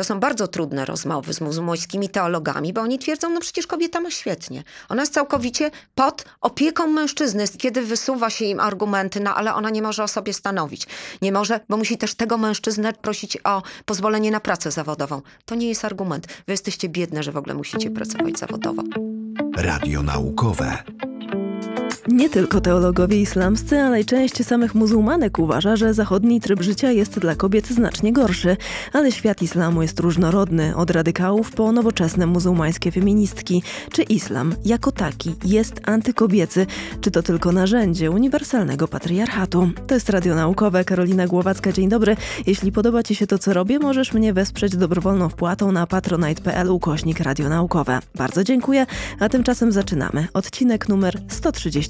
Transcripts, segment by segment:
To są bardzo trudne rozmowy z muzułmańskimi teologami, bo oni twierdzą, no przecież kobieta ma świetnie. Ona jest całkowicie pod opieką mężczyzny, kiedy wysuwa się im argumenty, no ale ona nie może o sobie stanowić. Nie może, bo musi też tego mężczyznę prosić o pozwolenie na pracę zawodową. To nie jest argument. Wy jesteście biedne, że w ogóle musicie pracować zawodowo. Radio naukowe. Nie tylko teologowie islamscy, ale i część samych muzułmanek uważa, że zachodni tryb życia jest dla kobiet znacznie gorszy. Ale świat islamu jest różnorodny, od radykałów po nowoczesne muzułmańskie feministki. Czy islam jako taki jest antykobiecy, czy to tylko narzędzie uniwersalnego patriarchatu? To jest Radio Naukowe, Karolina Głowacka, dzień dobry. Jeśli podoba Ci się to, co robię, możesz mnie wesprzeć dobrowolną wpłatą na patronite.pl ukośnik Radio Naukowe. Bardzo dziękuję, a tymczasem zaczynamy. Odcinek numer 130.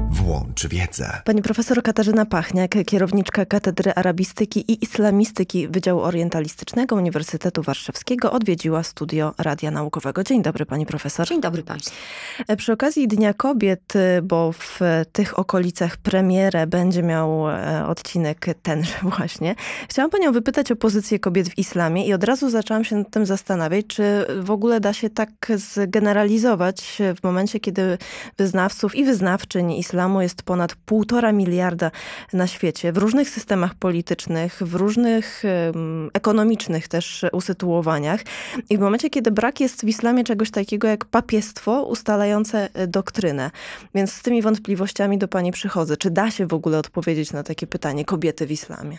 włącz wiedzę. Pani profesor Katarzyna Pachniak, kierowniczka Katedry Arabistyki i Islamistyki Wydziału Orientalistycznego Uniwersytetu Warszawskiego odwiedziła studio Radia Naukowego. Dzień dobry pani profesor. Dzień dobry państwu. E, przy okazji Dnia Kobiet, e, bo w e, tych okolicach premierę będzie miał odcinek tenże właśnie, chciałam panią wypytać o pozycję kobiet w islamie i od razu zaczęłam się nad tym zastanawiać, czy w ogóle da się tak zgeneralizować w momencie, kiedy wyznawców i wyznawczyń islamu samo jest ponad półtora miliarda na świecie, w różnych systemach politycznych, w różnych um, ekonomicznych też usytuowaniach. I w momencie, kiedy brak jest w islamie czegoś takiego jak papiestwo ustalające e, doktrynę. Więc z tymi wątpliwościami do pani przychodzę. Czy da się w ogóle odpowiedzieć na takie pytanie kobiety w islamie?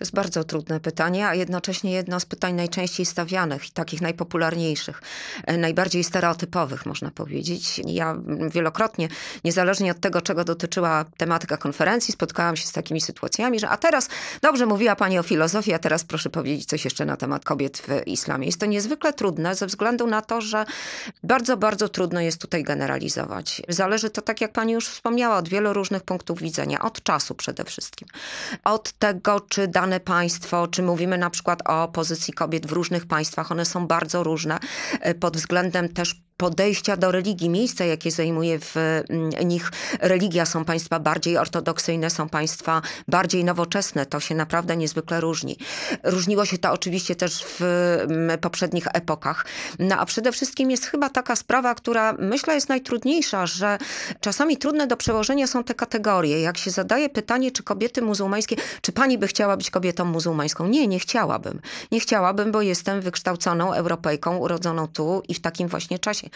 To jest bardzo trudne pytanie, a jednocześnie jedno z pytań najczęściej stawianych i takich najpopularniejszych, e, najbardziej stereotypowych, można powiedzieć. Ja wielokrotnie, niezależnie od tego, czego dotyczyła tematyka konferencji, spotkałam się z takimi sytuacjami, że a teraz dobrze mówiła Pani o filozofii, a teraz proszę powiedzieć coś jeszcze na temat kobiet w islamie. Jest to niezwykle trudne ze względu na to, że bardzo, bardzo trudno jest tutaj generalizować. Zależy to, tak jak Pani już wspomniała, od wielu różnych punktów widzenia, od czasu przede wszystkim, od tego, czy dane dane państwo, czy mówimy na przykład o pozycji kobiet w różnych państwach, one są bardzo różne e, pod względem też podejścia do religii, miejsca, jakie zajmuje w mm, nich religia. Są państwa bardziej ortodoksyjne, są państwa bardziej nowoczesne. To się naprawdę niezwykle różni. Różniło się to oczywiście też w mm, poprzednich epokach. No a przede wszystkim jest chyba taka sprawa, która myślę jest najtrudniejsza, że czasami trudne do przełożenia są te kategorie. Jak się zadaje pytanie, czy kobiety muzułmańskie, czy pani by chciała być kobietą muzułmańską? Nie, nie chciałabym. Nie chciałabym, bo jestem wykształconą Europejką, urodzoną tu i w takim właśnie czasie.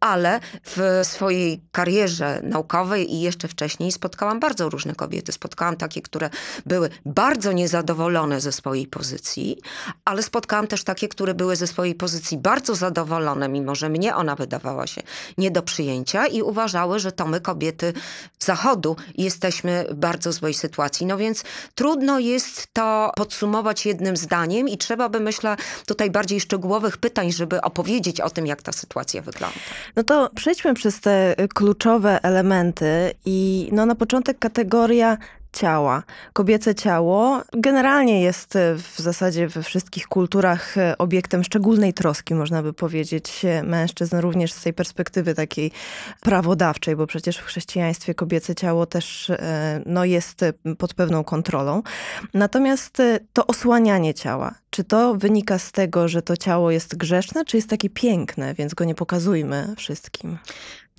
Ale w swojej karierze naukowej i jeszcze wcześniej spotkałam bardzo różne kobiety. Spotkałam takie, które były bardzo niezadowolone ze swojej pozycji, ale spotkałam też takie, które były ze swojej pozycji bardzo zadowolone, mimo że mnie ona wydawała się nie do przyjęcia i uważały, że to my, kobiety Zachodu, jesteśmy w bardzo złej sytuacji. No więc trudno jest to podsumować jednym zdaniem i trzeba by, myślę, tutaj bardziej szczegółowych pytań, żeby opowiedzieć o tym, jak ta sytuacja wygląda wygląda. No to przejdźmy przez te y, kluczowe elementy i no na początek kategoria ciała. Kobiece ciało generalnie jest y, w zasadzie we wszystkich kulturach y, obiektem szczególnej troski, można by powiedzieć, mężczyzn, również z tej perspektywy takiej prawodawczej, bo przecież w chrześcijaństwie kobiece ciało też no, jest pod pewną kontrolą. Natomiast to osłanianie ciała, czy to wynika z tego, że to ciało jest grzeszne, czy jest takie piękne, więc go nie pokazujmy wszystkim?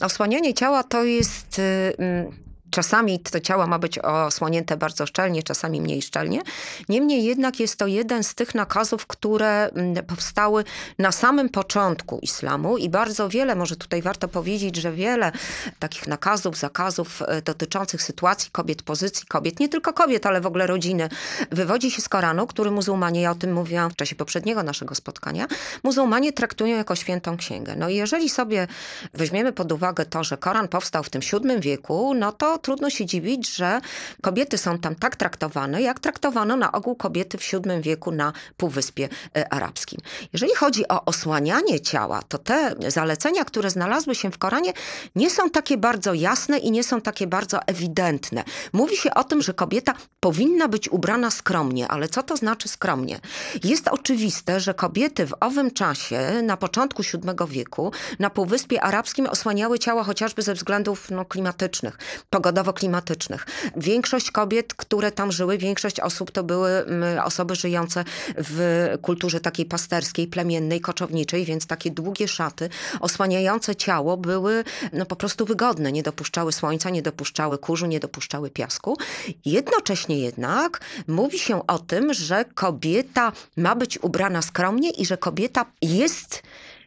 Osłanianie no, ciała to jest. Yy, Czasami to ciało ma być osłonięte bardzo szczelnie, czasami mniej szczelnie. Niemniej jednak jest to jeden z tych nakazów, które mm, powstały na samym początku islamu i bardzo wiele, może tutaj warto powiedzieć, że wiele takich nakazów, zakazów e, dotyczących sytuacji kobiet, pozycji kobiet, nie tylko kobiet, ale w ogóle rodziny, wywodzi się z Koranu, który muzułmanie, ja o tym mówiłam w czasie poprzedniego naszego spotkania, muzułmanie traktują jako świętą księgę. No i jeżeli sobie weźmiemy pod uwagę to, że Koran powstał w tym VII wieku, no to trudno się dziwić, że kobiety są tam tak traktowane, jak traktowano na ogół kobiety w VII wieku na Półwyspie e, Arabskim. Jeżeli chodzi o osłanianie ciała, to te zalecenia, które znalazły się w Koranie, nie są takie bardzo jasne i nie są takie bardzo ewidentne. Mówi się o tym, że kobieta powinna być ubrana skromnie, ale co to znaczy skromnie? Jest oczywiste, że kobiety w owym czasie, na początku VII wieku, na Półwyspie Arabskim osłaniały ciała chociażby ze względów no, klimatycznych. Pogoda pogodowo-klimatycznych. Większość kobiet, które tam żyły, większość osób to były mm, osoby żyjące w kulturze takiej pasterskiej, plemiennej, koczowniczej, więc takie długie szaty osłaniające ciało były no, po prostu wygodne. Nie dopuszczały słońca, nie dopuszczały kurzu, nie dopuszczały piasku. Jednocześnie jednak mówi się o tym, że kobieta ma być ubrana skromnie i że kobieta jest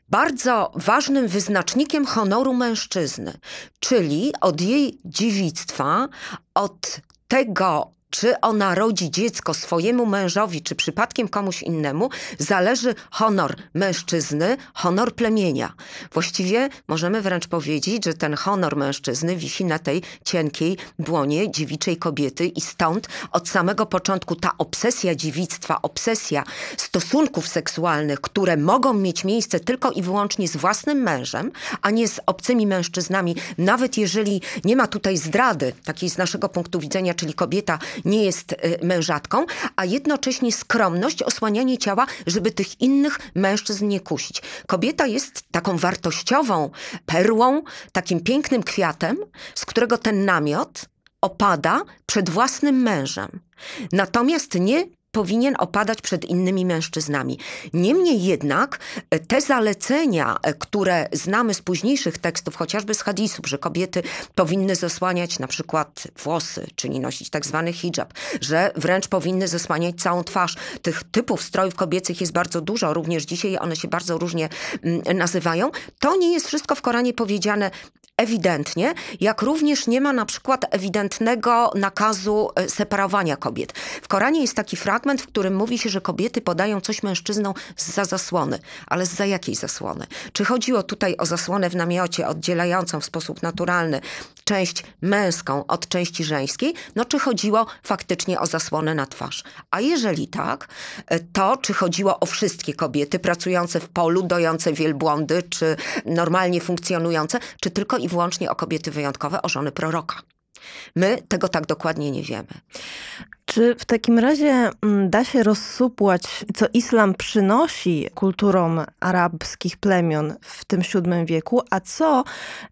bardzo ważnym wyznacznikiem honoru mężczyzny, czyli od jej dziewictwa, od tego czy ona rodzi dziecko swojemu mężowi, czy przypadkiem komuś innemu, zależy honor mężczyzny, honor plemienia. Właściwie możemy wręcz powiedzieć, że ten honor mężczyzny wisi na tej cienkiej dłonie dziewiczej kobiety i stąd od samego początku ta obsesja dziewictwa, obsesja stosunków seksualnych, które mogą mieć miejsce tylko i wyłącznie z własnym mężem, a nie z obcymi mężczyznami, nawet jeżeli nie ma tutaj zdrady, takiej z naszego punktu widzenia, czyli kobieta nie jest y, mężatką, a jednocześnie skromność, osłanianie ciała, żeby tych innych mężczyzn nie kusić. Kobieta jest taką wartościową perłą, takim pięknym kwiatem, z którego ten namiot opada przed własnym mężem. Natomiast nie powinien opadać przed innymi mężczyznami. Niemniej jednak e, te zalecenia, e, które znamy z późniejszych tekstów, chociażby z hadisów, że kobiety powinny zasłaniać na przykład włosy, czyli nosić tak zwany hijab, że wręcz powinny zasłaniać całą twarz. Tych typów strojów kobiecych jest bardzo dużo, również dzisiaj one się bardzo różnie mm, nazywają. To nie jest wszystko w Koranie powiedziane ewidentnie, jak również nie ma na przykład ewidentnego nakazu e, separowania kobiet. W Koranie jest taki fragment, w którym mówi się, że kobiety podają coś mężczyznom za zasłony. Ale za jakiej zasłony? Czy chodziło tutaj o zasłonę w namiocie oddzielającą w sposób naturalny część męską od części żeńskiej? No czy chodziło faktycznie o zasłonę na twarz? A jeżeli tak, e, to czy chodziło o wszystkie kobiety pracujące w polu, dojące wielbłądy, czy normalnie funkcjonujące, czy tylko i wyłącznie o kobiety wyjątkowe, o żony proroka. My tego tak dokładnie nie wiemy. Czy w takim razie mm, da się rozsupłać, co islam przynosi kulturom arabskich plemion w tym VII wieku, a co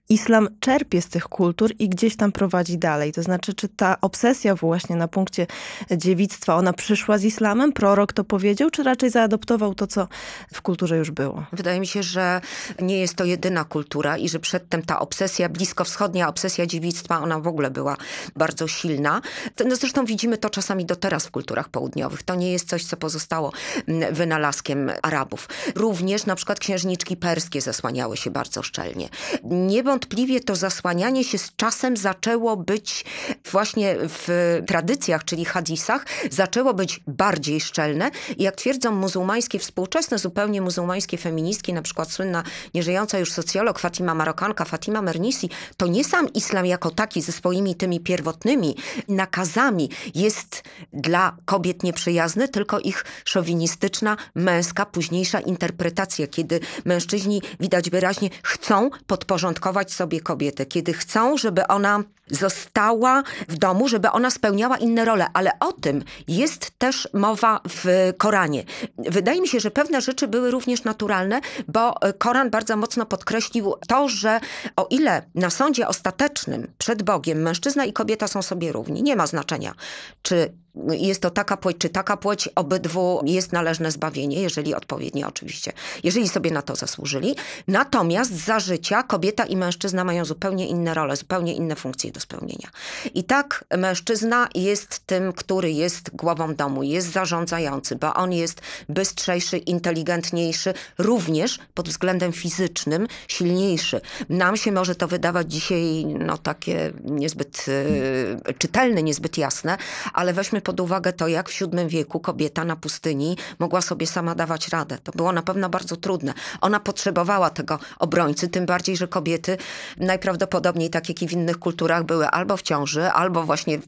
islam czerpie z tych kultur i gdzieś tam prowadzi dalej? To znaczy, czy ta obsesja właśnie na punkcie dziewictwa, ona przyszła z islamem, prorok to powiedział, czy raczej zaadoptował to, co w kulturze już było? Wydaje mi się, że nie jest to jedyna kultura i że przedtem ta obsesja bliskowschodnia, obsesja dziewictwa, ona w ogóle była bardzo silna. No zresztą widzimy to czasami czasami do teraz w kulturach południowych. To nie jest coś, co pozostało mm, wynalazkiem Arabów. Również na przykład księżniczki perskie zasłaniały się bardzo szczelnie. Niewątpliwie to zasłanianie się z czasem zaczęło być właśnie w tradycjach, czyli hadisach, zaczęło być bardziej szczelne i jak twierdzą muzułmańskie, współczesne zupełnie muzułmańskie feministki, na przykład słynna nieżyjąca już socjolog Fatima Marokanka, Fatima Mernisi, to nie sam islam jako taki ze swoimi tymi pierwotnymi nakazami jest dla kobiet nieprzyjazny, tylko ich szowinistyczna, męska, późniejsza interpretacja, kiedy mężczyźni widać wyraźnie chcą podporządkować sobie kobietę, kiedy chcą, żeby ona została w domu, żeby ona spełniała inne role. Ale o tym jest też mowa w Koranie. Wydaje mi się, że pewne rzeczy były również naturalne, bo Koran bardzo mocno podkreślił to, że o ile na sądzie ostatecznym przed Bogiem mężczyzna i kobieta są sobie równi, nie ma znaczenia, czy jest to taka płeć czy taka płeć, obydwu jest należne zbawienie, jeżeli odpowiednie oczywiście, jeżeli sobie na to zasłużyli. Natomiast za życia kobieta i mężczyzna mają zupełnie inne role, zupełnie inne funkcje do spełnienia. I tak mężczyzna jest tym, który jest głową domu, jest zarządzający, bo on jest bystrzejszy, inteligentniejszy, również pod względem fizycznym silniejszy. Nam się może to wydawać dzisiaj no, takie niezbyt y, czytelne, niezbyt jasne, ale weźmy pod uwagę to, jak w VII wieku kobieta na pustyni mogła sobie sama dawać radę. To było na pewno bardzo trudne. Ona potrzebowała tego obrońcy, tym bardziej, że kobiety najprawdopodobniej, tak jak i w innych kulturach, były albo w ciąży, albo właśnie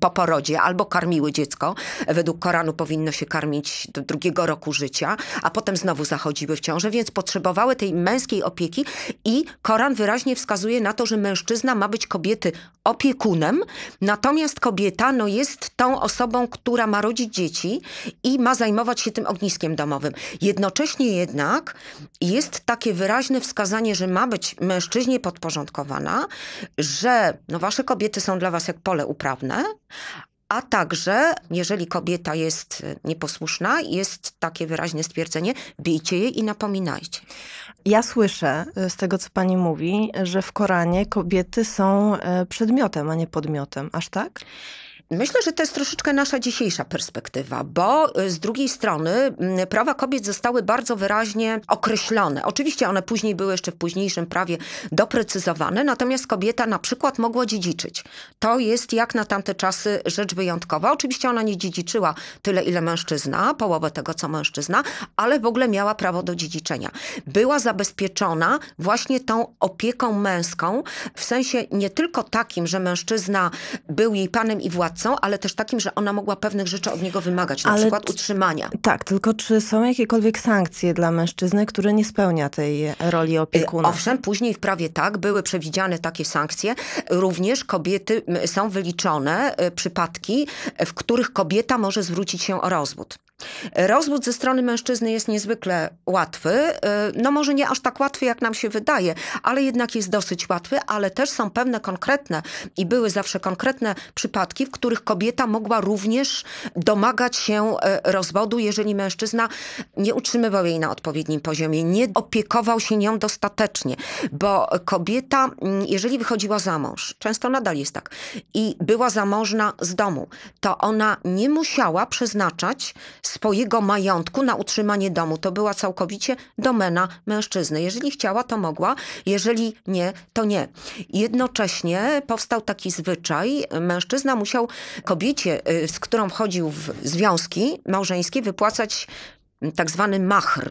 po porodzie, albo karmiły dziecko. Według Koranu powinno się karmić do drugiego roku życia, a potem znowu zachodziły w ciąży, więc potrzebowały tej męskiej opieki i Koran wyraźnie wskazuje na to, że mężczyzna ma być kobiety opiekunem, natomiast kobieta no, jest tą osobą, która ma rodzić dzieci i ma zajmować się tym ogniskiem domowym. Jednocześnie jednak jest takie wyraźne wskazanie, że ma być mężczyźnie podporządkowana, że no wasze kobiety są dla was jak pole uprawne, a także, jeżeli kobieta jest e, nieposłuszna, jest takie wyraźne stwierdzenie, bijcie jej i napominajcie. Ja słyszę e, z tego, co pani mówi, że w Koranie kobiety są e, przedmiotem, a nie podmiotem. Aż tak? Myślę, że to jest troszeczkę nasza dzisiejsza perspektywa, bo y, z drugiej strony mm, prawa kobiet zostały bardzo wyraźnie określone. Oczywiście one później były jeszcze w późniejszym prawie doprecyzowane, natomiast kobieta na przykład mogła dziedziczyć. To jest jak na tamte czasy rzecz wyjątkowa. Oczywiście ona nie dziedziczyła tyle, ile mężczyzna, połowę tego, co mężczyzna, ale w ogóle miała prawo do dziedziczenia. Była zabezpieczona właśnie tą opieką męską, w sensie nie tylko takim, że mężczyzna był jej panem i władcą, pracą, ale też takim, że ona mogła pewnych rzeczy od niego wymagać, na ale przykład utrzymania. Tak, tylko czy są jakiekolwiek sankcje dla mężczyzny, który nie spełnia tej e, roli y, opiekuna? Owszem, później w prawie tak były przewidziane takie sankcje. Również kobiety są wyliczone y, przypadki, w których kobieta może zwrócić się o rozwód. Rozwód ze strony mężczyzny jest niezwykle łatwy. Y, no może nie aż tak łatwy, jak nam się wydaje, ale jednak jest dosyć łatwy, ale też są pewne konkretne i były zawsze konkretne przypadki, w których kobieta mogła również domagać się y, rozwodu, jeżeli mężczyzna nie utrzymywał jej na odpowiednim poziomie, nie opiekował się nią dostatecznie, bo kobieta, mm, jeżeli wychodziła za mąż, często nadal jest tak, i była zamożna z domu, to ona nie musiała przeznaczać swojego majątku na utrzymanie domu. To była całkowicie domena mężczyzny. Jeżeli chciała, to mogła, jeżeli nie, to nie. Jednocześnie powstał taki zwyczaj, mężczyzna musiał kobiecie, y, z którą wchodził w związki małżeńskie, wypłacać mm, tak zwany machr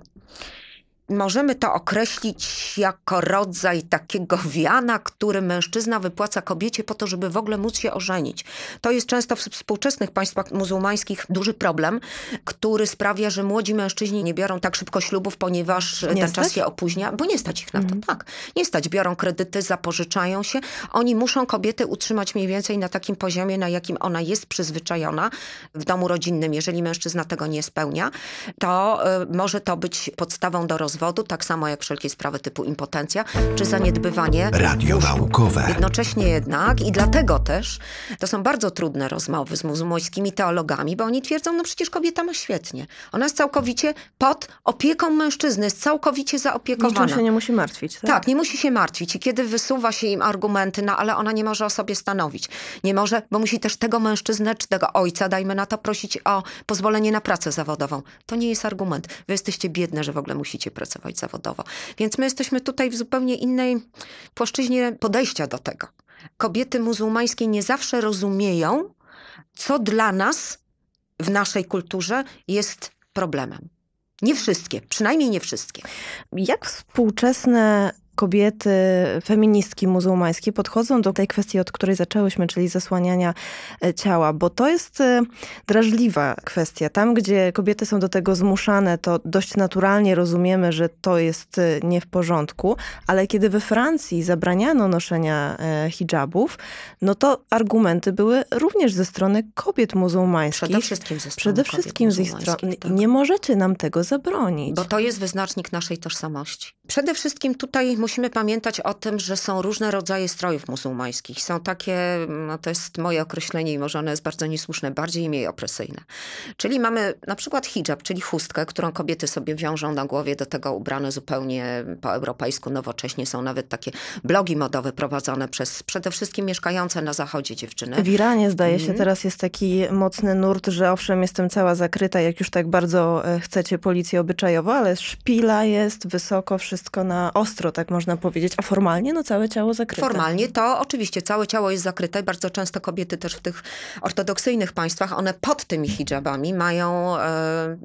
możemy to określić jako rodzaj takiego wiana, który mężczyzna wypłaca kobiecie po to, żeby w ogóle móc się ożenić. To jest często w współczesnych państwach muzułmańskich duży problem, który sprawia, że młodzi mężczyźni nie biorą tak szybko ślubów, ponieważ nie ten stać? czas się opóźnia, bo nie stać ich na to, mhm. tak. Nie stać, biorą kredyty, zapożyczają się. Oni muszą kobietę utrzymać mniej więcej na takim poziomie, na jakim ona jest przyzwyczajona w domu rodzinnym. Jeżeli mężczyzna tego nie spełnia, to y, może to być podstawą do rozwoju rozwodu, tak samo jak wszelkie sprawy typu impotencja czy zaniedbywanie. Radio naukowe. Jednocześnie jednak i dlatego też to są bardzo trudne rozmowy z muzułmańskimi teologami, bo oni twierdzą, no przecież kobieta ma świetnie. Ona jest całkowicie pod opieką mężczyzny, jest całkowicie zaopiekowana. Niczym się nie musi martwić. Tak? tak, nie musi się martwić. I kiedy wysuwa się im argumenty, no ale ona nie może o sobie stanowić. Nie może, bo musi też tego mężczyznę czy tego ojca, dajmy na to, prosić o pozwolenie na pracę zawodową. To nie jest argument. Wy jesteście biedne, że w ogóle musicie pracować pracować zawodowo. Więc my jesteśmy tutaj w zupełnie innej płaszczyźnie podejścia do tego. Kobiety muzułmańskie nie zawsze rozumieją, co dla nas w naszej kulturze jest problemem. Nie wszystkie, przynajmniej nie wszystkie. Jak współczesne kobiety, feministki muzułmańskie podchodzą do tej kwestii, od której zaczęłyśmy, czyli zasłaniania e, ciała, bo to jest e, drażliwa kwestia. Tam, gdzie kobiety są do tego zmuszane, to dość naturalnie rozumiemy, że to jest e, nie w porządku, ale kiedy we Francji zabraniano noszenia hijabów, no to argumenty były również ze strony kobiet muzułmańskich. Przede wszystkim ze strony Przede wszystkim ze strony. Tak. Nie możecie nam tego zabronić. Bo to jest wyznacznik naszej tożsamości. Przede wszystkim tutaj musimy musimy pamiętać o tym, że są różne rodzaje strojów muzułmańskich. Są takie, no to jest moje określenie i może ono jest bardzo niesłuszne, bardziej i mniej opresyjne. Czyli mamy na przykład hijab, czyli chustkę, którą kobiety sobie wiążą na głowie, do tego ubrane zupełnie po europejsku, nowocześnie. Są nawet takie blogi modowe prowadzone przez przede wszystkim mieszkające na zachodzie dziewczyny. W Iranie zdaje się mhm. teraz jest taki mocny nurt, że owszem jestem cała zakryta, jak już tak bardzo e, chcecie policję obyczajowo, ale szpila jest wysoko, wszystko na ostro, tak można powiedzieć, a formalnie no całe ciało zakryte. Formalnie to oczywiście całe ciało jest zakryte. Bardzo często kobiety też w tych ortodoksyjnych państwach, one pod tymi hijabami mają e,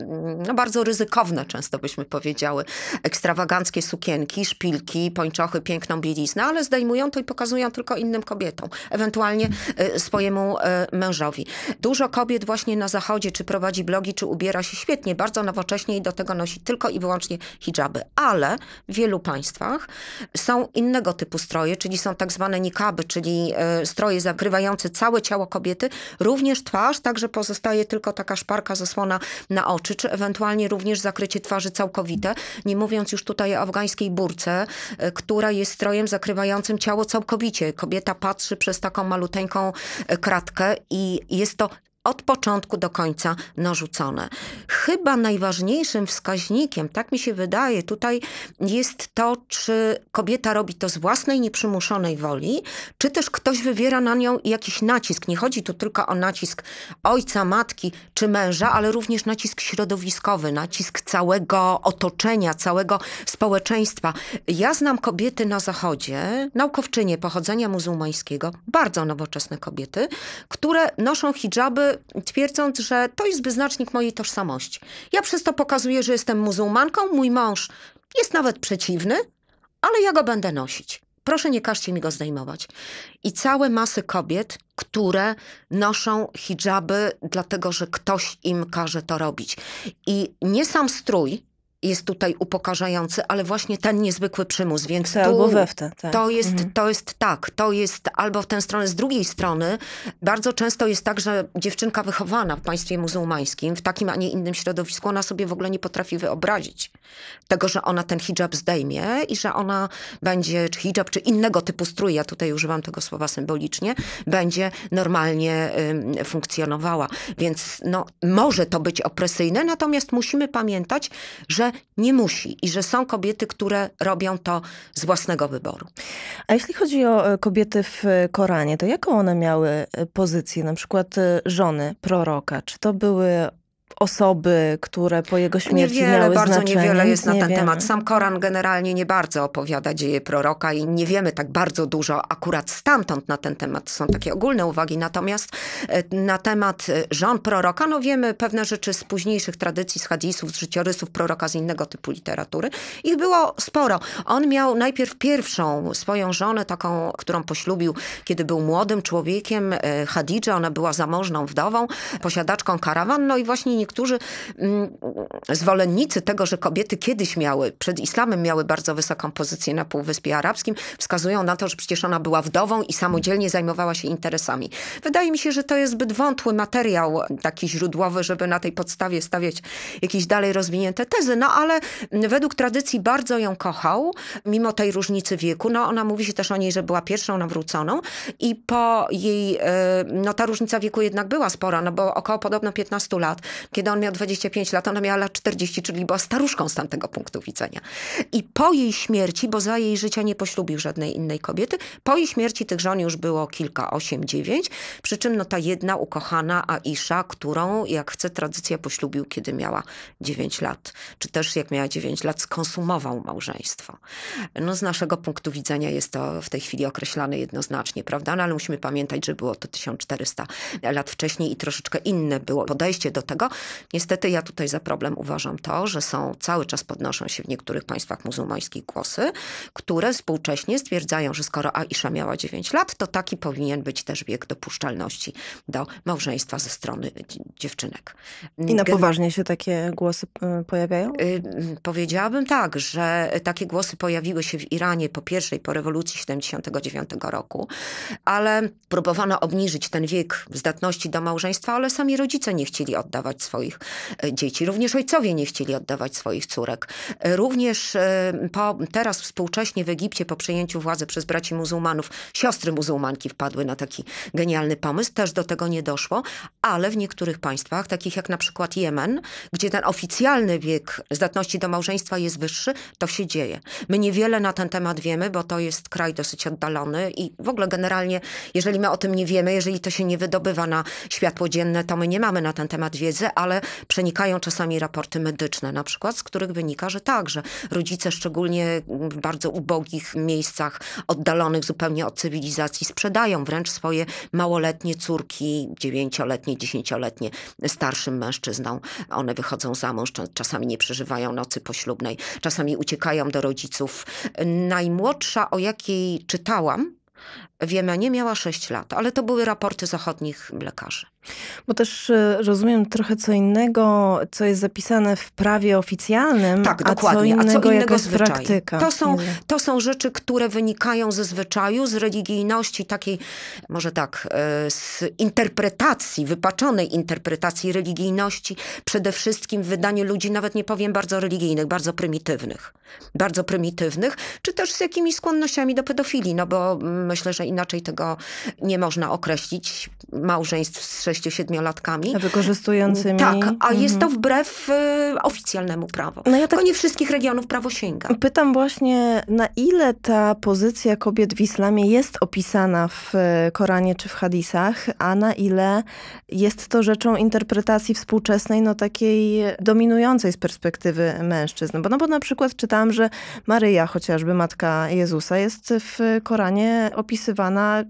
no, bardzo ryzykowne, często byśmy powiedziały, ekstrawaganckie sukienki, szpilki, pończochy, piękną bieliznę, ale zdejmują to i pokazują tylko innym kobietom, ewentualnie e, swojemu e, mężowi. Dużo kobiet właśnie na zachodzie, czy prowadzi blogi, czy ubiera się świetnie, bardzo nowocześnie i do tego nosi tylko i wyłącznie hijaby, ale w wielu państwach są innego typu stroje, czyli są tak zwane nikaby, czyli e, stroje zakrywające całe ciało kobiety, również twarz, także pozostaje tylko taka szparka zasłona na oczy, czy ewentualnie również zakrycie twarzy całkowite, nie mówiąc już tutaj o afgańskiej burce, e, która jest strojem zakrywającym ciało całkowicie. Kobieta patrzy przez taką maluteńką e, kratkę i jest to od początku do końca narzucone. Chyba najważniejszym wskaźnikiem, tak mi się wydaje, tutaj jest to, czy kobieta robi to z własnej nieprzymuszonej woli, czy też ktoś wywiera na nią jakiś nacisk. Nie chodzi tu tylko o nacisk ojca, matki czy męża, ale również nacisk środowiskowy, nacisk całego otoczenia, całego społeczeństwa. Ja znam kobiety na zachodzie, naukowczynie pochodzenia muzułmańskiego, bardzo nowoczesne kobiety, które noszą hijaby twierdząc, że to jest wyznacznik mojej tożsamości. Ja przez to pokazuję, że jestem muzułmanką, mój mąż jest nawet przeciwny, ale ja go będę nosić. Proszę nie każcie mi go zdejmować. I całe masy kobiet, które noszą hijaby, dlatego że ktoś im każe to robić. I nie sam strój, jest tutaj upokarzający, ale właśnie ten niezwykły przymus, więc to tu, albo we w te, tak. to, jest, mhm. to jest tak, to jest albo w tę stronę. Z drugiej strony bardzo często jest tak, że dziewczynka wychowana w państwie muzułmańskim, w takim, a nie innym środowisku, ona sobie w ogóle nie potrafi wyobrazić tego, że ona ten hijab zdejmie i że ona będzie, czy hijab, czy innego typu strój, ja tutaj używam tego słowa symbolicznie, będzie normalnie y, funkcjonowała. Więc no, może to być opresyjne, natomiast musimy pamiętać, że nie musi i że są kobiety, które robią to z własnego wyboru. A jeśli chodzi o e, kobiety w e, Koranie, to jaką one miały e, pozycję? Na przykład żony proroka. Czy to były osoby, które po jego śmierci niewiele, miały bardzo znaczenie. niewiele jest na ten wiemy. temat. Sam Koran generalnie nie bardzo opowiada dzieje proroka i nie wiemy tak bardzo dużo akurat stamtąd na ten temat. Są takie ogólne uwagi. Natomiast e, na temat e, żon proroka, no wiemy pewne rzeczy z późniejszych tradycji, z hadisów, z życiorysów proroka, z innego typu literatury. Ich było sporo. On miał najpierw pierwszą swoją żonę, taką, którą poślubił, kiedy był młodym człowiekiem, e, Hadidze. Ona była zamożną wdową, posiadaczką karawan, no i właśnie niektórzy mm, zwolennicy tego, że kobiety kiedyś miały, przed islamem miały bardzo wysoką pozycję na Półwyspie Arabskim, wskazują na to, że przecież ona była wdową i samodzielnie zajmowała się interesami. Wydaje mi się, że to jest zbyt wątły materiał taki źródłowy, żeby na tej podstawie stawiać jakieś dalej rozwinięte tezy, no ale według tradycji bardzo ją kochał, mimo tej różnicy wieku. No ona mówi się też o niej, że była pierwszą nawróconą i po jej, e, no ta różnica wieku jednak była spora, no bo około podobno 15 lat. Kiedy on miał 25 lat, ona miała lat 40, czyli była staruszką z tamtego punktu widzenia. I po jej śmierci, bo za jej życia nie poślubił żadnej innej kobiety, po jej śmierci tych żon już było kilka, osiem, dziewięć. Przy czym no ta jedna ukochana Aisza, którą, jak chce tradycja, poślubił, kiedy miała 9 lat. Czy też jak miała 9 lat, skonsumował małżeństwo. No z naszego punktu widzenia jest to w tej chwili określane jednoznacznie, prawda? No, ale musimy pamiętać, że było to 1400 lat wcześniej i troszeczkę inne było podejście do tego. Niestety ja tutaj za problem uważam to, że są cały czas podnoszą się w niektórych państwach muzułmańskich głosy, które współcześnie stwierdzają, że skoro Aisza miała 9 lat, to taki powinien być też wiek dopuszczalności do małżeństwa ze strony dziewczynek. I na poważnie się takie głosy y, pojawiają? Y, powiedziałabym tak, że takie głosy pojawiły się w Iranie po pierwszej, po rewolucji 79 roku, ale próbowano obniżyć ten wiek zdatności do małżeństwa, ale sami rodzice nie chcieli oddawać swoich e, dzieci. Również ojcowie nie chcieli oddawać swoich córek. E, również e, po, teraz współcześnie w Egipcie po przejęciu władzy przez braci muzułmanów, siostry muzułmanki wpadły na taki genialny pomysł. Też do tego nie doszło, ale w niektórych państwach, takich jak na przykład Jemen, gdzie ten oficjalny wiek zdatności do małżeństwa jest wyższy, to się dzieje. My niewiele na ten temat wiemy, bo to jest kraj dosyć oddalony i w ogóle generalnie, jeżeli my o tym nie wiemy, jeżeli to się nie wydobywa na światło dzienne, to my nie mamy na ten temat wiedzy, ale przenikają czasami raporty medyczne, na przykład, z których wynika, że także rodzice, szczególnie w bardzo ubogich miejscach, oddalonych zupełnie od cywilizacji, sprzedają wręcz swoje małoletnie córki, dziewięcioletnie, dziesięcioletnie, starszym mężczyznom. One wychodzą za mąż, czasami nie przeżywają nocy poślubnej, czasami uciekają do rodziców. Najmłodsza, o jakiej czytałam, w Jemenie miała 6 lat, ale to były raporty zachodnich lekarzy. Bo też e, rozumiem trochę co innego, co jest zapisane w prawie oficjalnym, tak, a dokładnie. co innego, a co innego zwyczaj. praktyka. To są, to są rzeczy, które wynikają ze zwyczaju, z religijności takiej, może tak, e, z interpretacji, wypaczonej interpretacji religijności, przede wszystkim w wydaniu ludzi, nawet nie powiem bardzo religijnych, bardzo prymitywnych. Bardzo prymitywnych, czy też z jakimiś skłonnościami do pedofilii, no bo mm, myślę, że inaczej tego nie można określić, małżeństw z 6-7-latkami. Wykorzystującymi. Tak, a mhm. jest to wbrew y, oficjalnemu prawu. No ja tak... nie wszystkich regionów prawo sięga. Pytam właśnie, na ile ta pozycja kobiet w islamie jest opisana w y, Koranie czy w hadisach, a na ile jest to rzeczą interpretacji współczesnej, no takiej dominującej z perspektywy mężczyzn. Bo, no bo na przykład czytałam, że Maryja, chociażby matka Jezusa, jest w Koranie opisywana używana,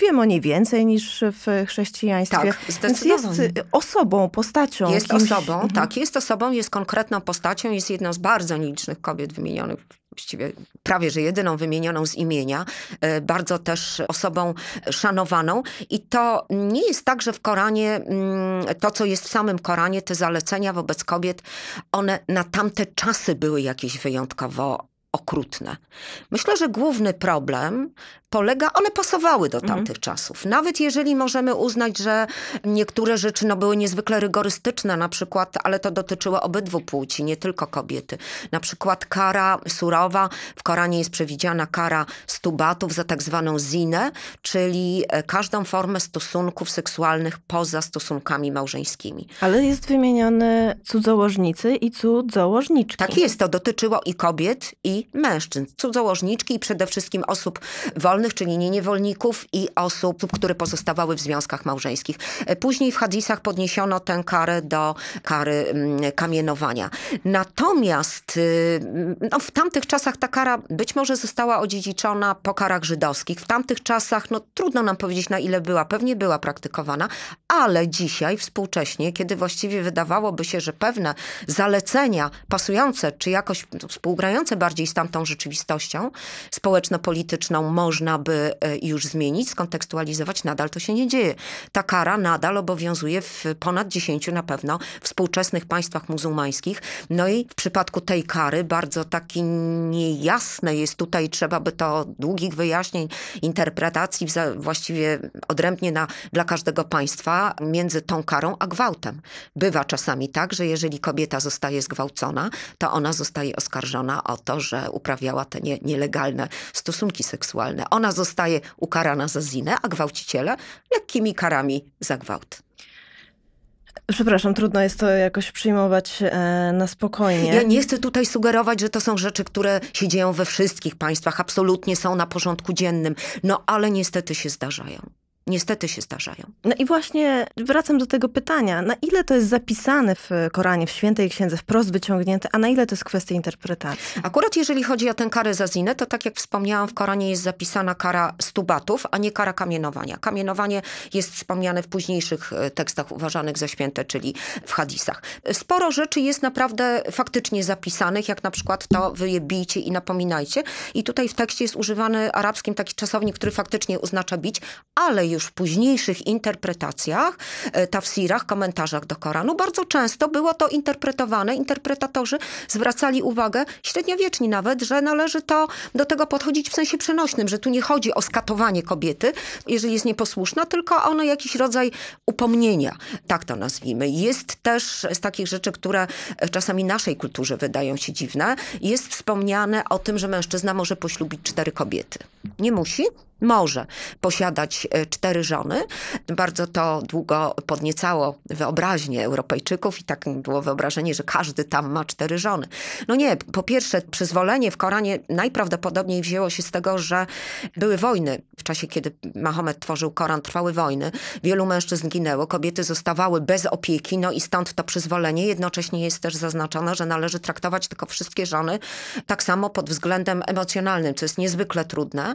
wiem o niej więcej niż w chrześcijaństwie. Tak, zdecydowanie. Więc jest y, osobą, postacią. Jest kimś... osobą, mhm. tak, jest osobą, jest konkretną postacią, jest jedną z bardzo licznych kobiet wymienionych właściwie prawie że jedyną wymienioną z imienia, y, bardzo też osobą szanowaną. I to nie jest tak, że w Koranie, mm, to co jest w samym Koranie, te zalecenia wobec kobiet, one na tamte czasy były jakieś wyjątkowo okrutne. Myślę, że główny problem polega, one pasowały do mhm. tamtych mhm. czasów. Nawet jeżeli możemy uznać, że niektóre rzeczy no, były niezwykle rygorystyczne, na przykład, ale to dotyczyło obydwu płci, nie tylko kobiety. Na przykład kara surowa, w Koranie jest przewidziana kara stubatów za tak zwaną zinę, czyli e, każdą formę stosunków seksualnych poza stosunkami małżeńskimi. Ale jest wymienione cudzołożnicy i cudzołożniczki. Tak jest, to dotyczyło i kobiet, i mężczyzn, cudzołożniczki i przede wszystkim osób wolnych, czyli niewolników i osób, które pozostawały w związkach małżeńskich. Później w hadisach podniesiono tę karę do kary mm, kamienowania. Natomiast y, no, w tamtych czasach ta kara być może została odziedziczona po karach żydowskich. W tamtych czasach no, trudno nam powiedzieć na ile była, pewnie była praktykowana, ale dzisiaj, współcześnie, kiedy właściwie wydawałoby się, że pewne zalecenia pasujące czy jakoś no, współgrające bardziej z tamtą rzeczywistością społeczno-polityczną można by e, już zmienić, skontekstualizować, nadal to się nie dzieje. Ta kara nadal obowiązuje w ponad 10 na pewno współczesnych państwach muzułmańskich. No i w przypadku tej kary bardzo takie niejasne jest tutaj, trzeba by to długich wyjaśnień, interpretacji właściwie odrębnie na, dla każdego państwa między tą karą a gwałtem. Bywa czasami tak, że jeżeli kobieta zostaje zgwałcona, to ona zostaje oskarżona o to, że że uprawiała te nie, nielegalne stosunki seksualne. Ona zostaje ukarana za zinę, a gwałciciele lekkimi karami za gwałt. Przepraszam, trudno jest to jakoś przyjmować e, na spokojnie. Ja nie chcę tutaj sugerować, że to są rzeczy, które się dzieją we wszystkich państwach, absolutnie są na porządku dziennym, no ale niestety się zdarzają niestety się zdarzają. No i właśnie wracam do tego pytania, na ile to jest zapisane w Koranie, w Świętej Księdze, wprost wyciągnięte, a na ile to jest kwestia interpretacji? Akurat jeżeli chodzi o tę karę za zinę, to tak jak wspomniałam, w Koranie jest zapisana kara stubatów, a nie kara kamienowania. Kamienowanie jest wspomniane w późniejszych e, tekstach uważanych za święte, czyli w hadisach. Sporo rzeczy jest naprawdę faktycznie zapisanych, jak na przykład to wy je bijcie i napominajcie. I tutaj w tekście jest używany arabskim taki czasownik, który faktycznie oznacza bić, ale już już w późniejszych interpretacjach, e, tafsirach, komentarzach do Koranu, bardzo często było to interpretowane. Interpretatorzy zwracali uwagę, średniowieczni nawet, że należy to do tego podchodzić w sensie przenośnym, że tu nie chodzi o skatowanie kobiety, jeżeli jest nieposłuszna, tylko ono jakiś rodzaj upomnienia, tak to nazwijmy. Jest też z takich rzeczy, które czasami naszej kulturze wydają się dziwne, jest wspomniane o tym, że mężczyzna może poślubić cztery kobiety. Nie musi, może posiadać e, cztery żony. Bardzo to długo podniecało wyobraźnię Europejczyków i tak było wyobrażenie, że każdy tam ma cztery żony. No nie, po pierwsze przyzwolenie w Koranie najprawdopodobniej wzięło się z tego, że były wojny. W czasie, kiedy Mahomet tworzył Koran, trwały wojny. Wielu mężczyzn ginęło, kobiety zostawały bez opieki, no i stąd to przyzwolenie. Jednocześnie jest też zaznaczone, że należy traktować tylko wszystkie żony tak samo pod względem emocjonalnym, co jest niezwykle trudne.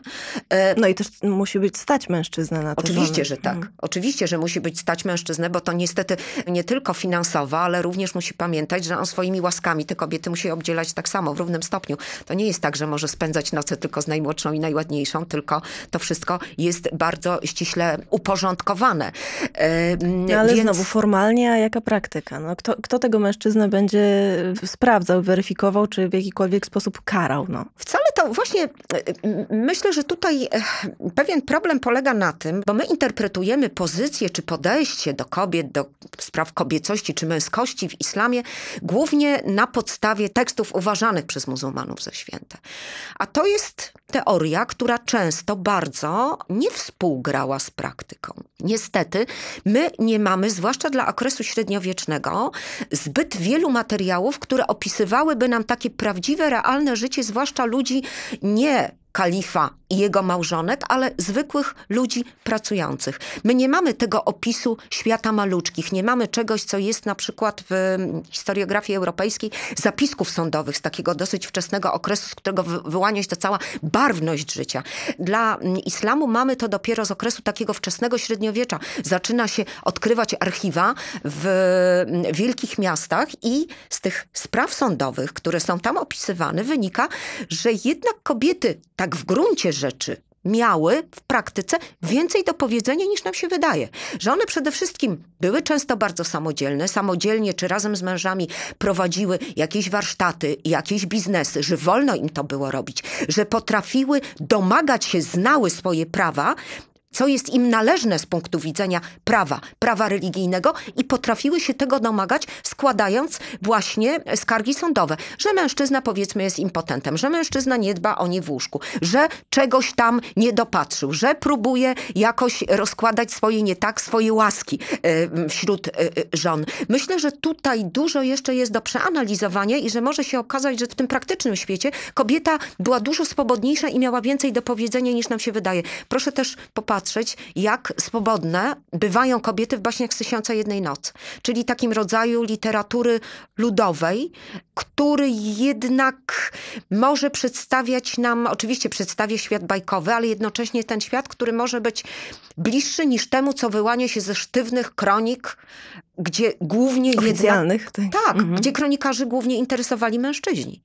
E, no i też musi być stać mężczyznę na to. Oczywiście, żony. że tak. Mhm. Oczywiście, że musi być stać mężczyznę, bo to niestety nie tylko finansowa, ale również musi pamiętać, że on swoimi łaskami te kobiety musi obdzielać tak samo, w równym stopniu. To nie jest tak, że może spędzać noce tylko z najmłodszą i najładniejszą, tylko to wszystko jest bardzo ściśle uporządkowane. No ale Więc... znowu formalnie, a jaka praktyka? No, kto, kto tego mężczyznę będzie sprawdzał, weryfikował, czy w jakikolwiek sposób karał? No? Wcale to właśnie myślę, że tutaj pewien problem polega na tym, bo my interpretujemy pozycję czy podejście do kobiet, do spraw kobiecości czy męskości w islamie głównie na podstawie tekstów uważanych przez muzułmanów za święte. A to jest teoria, która często bardzo nie współgrała z praktyką. Niestety, my nie mamy, zwłaszcza dla okresu średniowiecznego, zbyt wielu materiałów, które opisywałyby nam takie prawdziwe, realne życie, zwłaszcza ludzi nie kalifa i jego małżonek, ale zwykłych ludzi pracujących. My nie mamy tego opisu świata maluczkich, nie mamy czegoś, co jest na przykład w mm, historiografii europejskiej zapisków sądowych z takiego dosyć wczesnego okresu, z którego wyłania się ta cała barwność życia. Dla mm, islamu mamy to dopiero z okresu takiego wczesnego średniowiecza. Zaczyna się odkrywać archiwa w mm, wielkich miastach i z tych spraw sądowych, które są tam opisywane, wynika, że jednak kobiety tak w gruncie życia rzeczy miały w praktyce więcej do powiedzenia niż nam się wydaje. Że one przede wszystkim były często bardzo samodzielne, samodzielnie czy razem z mężami prowadziły jakieś warsztaty, jakieś biznesy, że wolno im to było robić, że potrafiły domagać się, znały swoje prawa co jest im należne z punktu widzenia prawa, prawa religijnego i potrafiły się tego domagać, składając właśnie skargi sądowe, że mężczyzna powiedzmy jest impotentem, że mężczyzna nie dba o nie w łóżku, że czegoś tam nie dopatrzył, że próbuje jakoś rozkładać swoje nie tak, swoje łaski e, wśród e, e, żon. Myślę, że tutaj dużo jeszcze jest do przeanalizowania i że może się okazać, że w tym praktycznym świecie kobieta była dużo swobodniejsza i miała więcej do powiedzenia niż nam się wydaje. Proszę też popatrzeć popatrzeć, jak swobodne bywają kobiety w baśniach z Tysiąca Jednej Nocy, czyli takim rodzaju literatury ludowej, który jednak może przedstawiać nam, oczywiście przedstawia świat bajkowy, ale jednocześnie ten świat, który może być bliższy niż temu, co wyłania się ze sztywnych kronik, gdzie głównie... Oficjalnych. Jednak, tak, mhm. gdzie kronikarzy głównie interesowali mężczyźni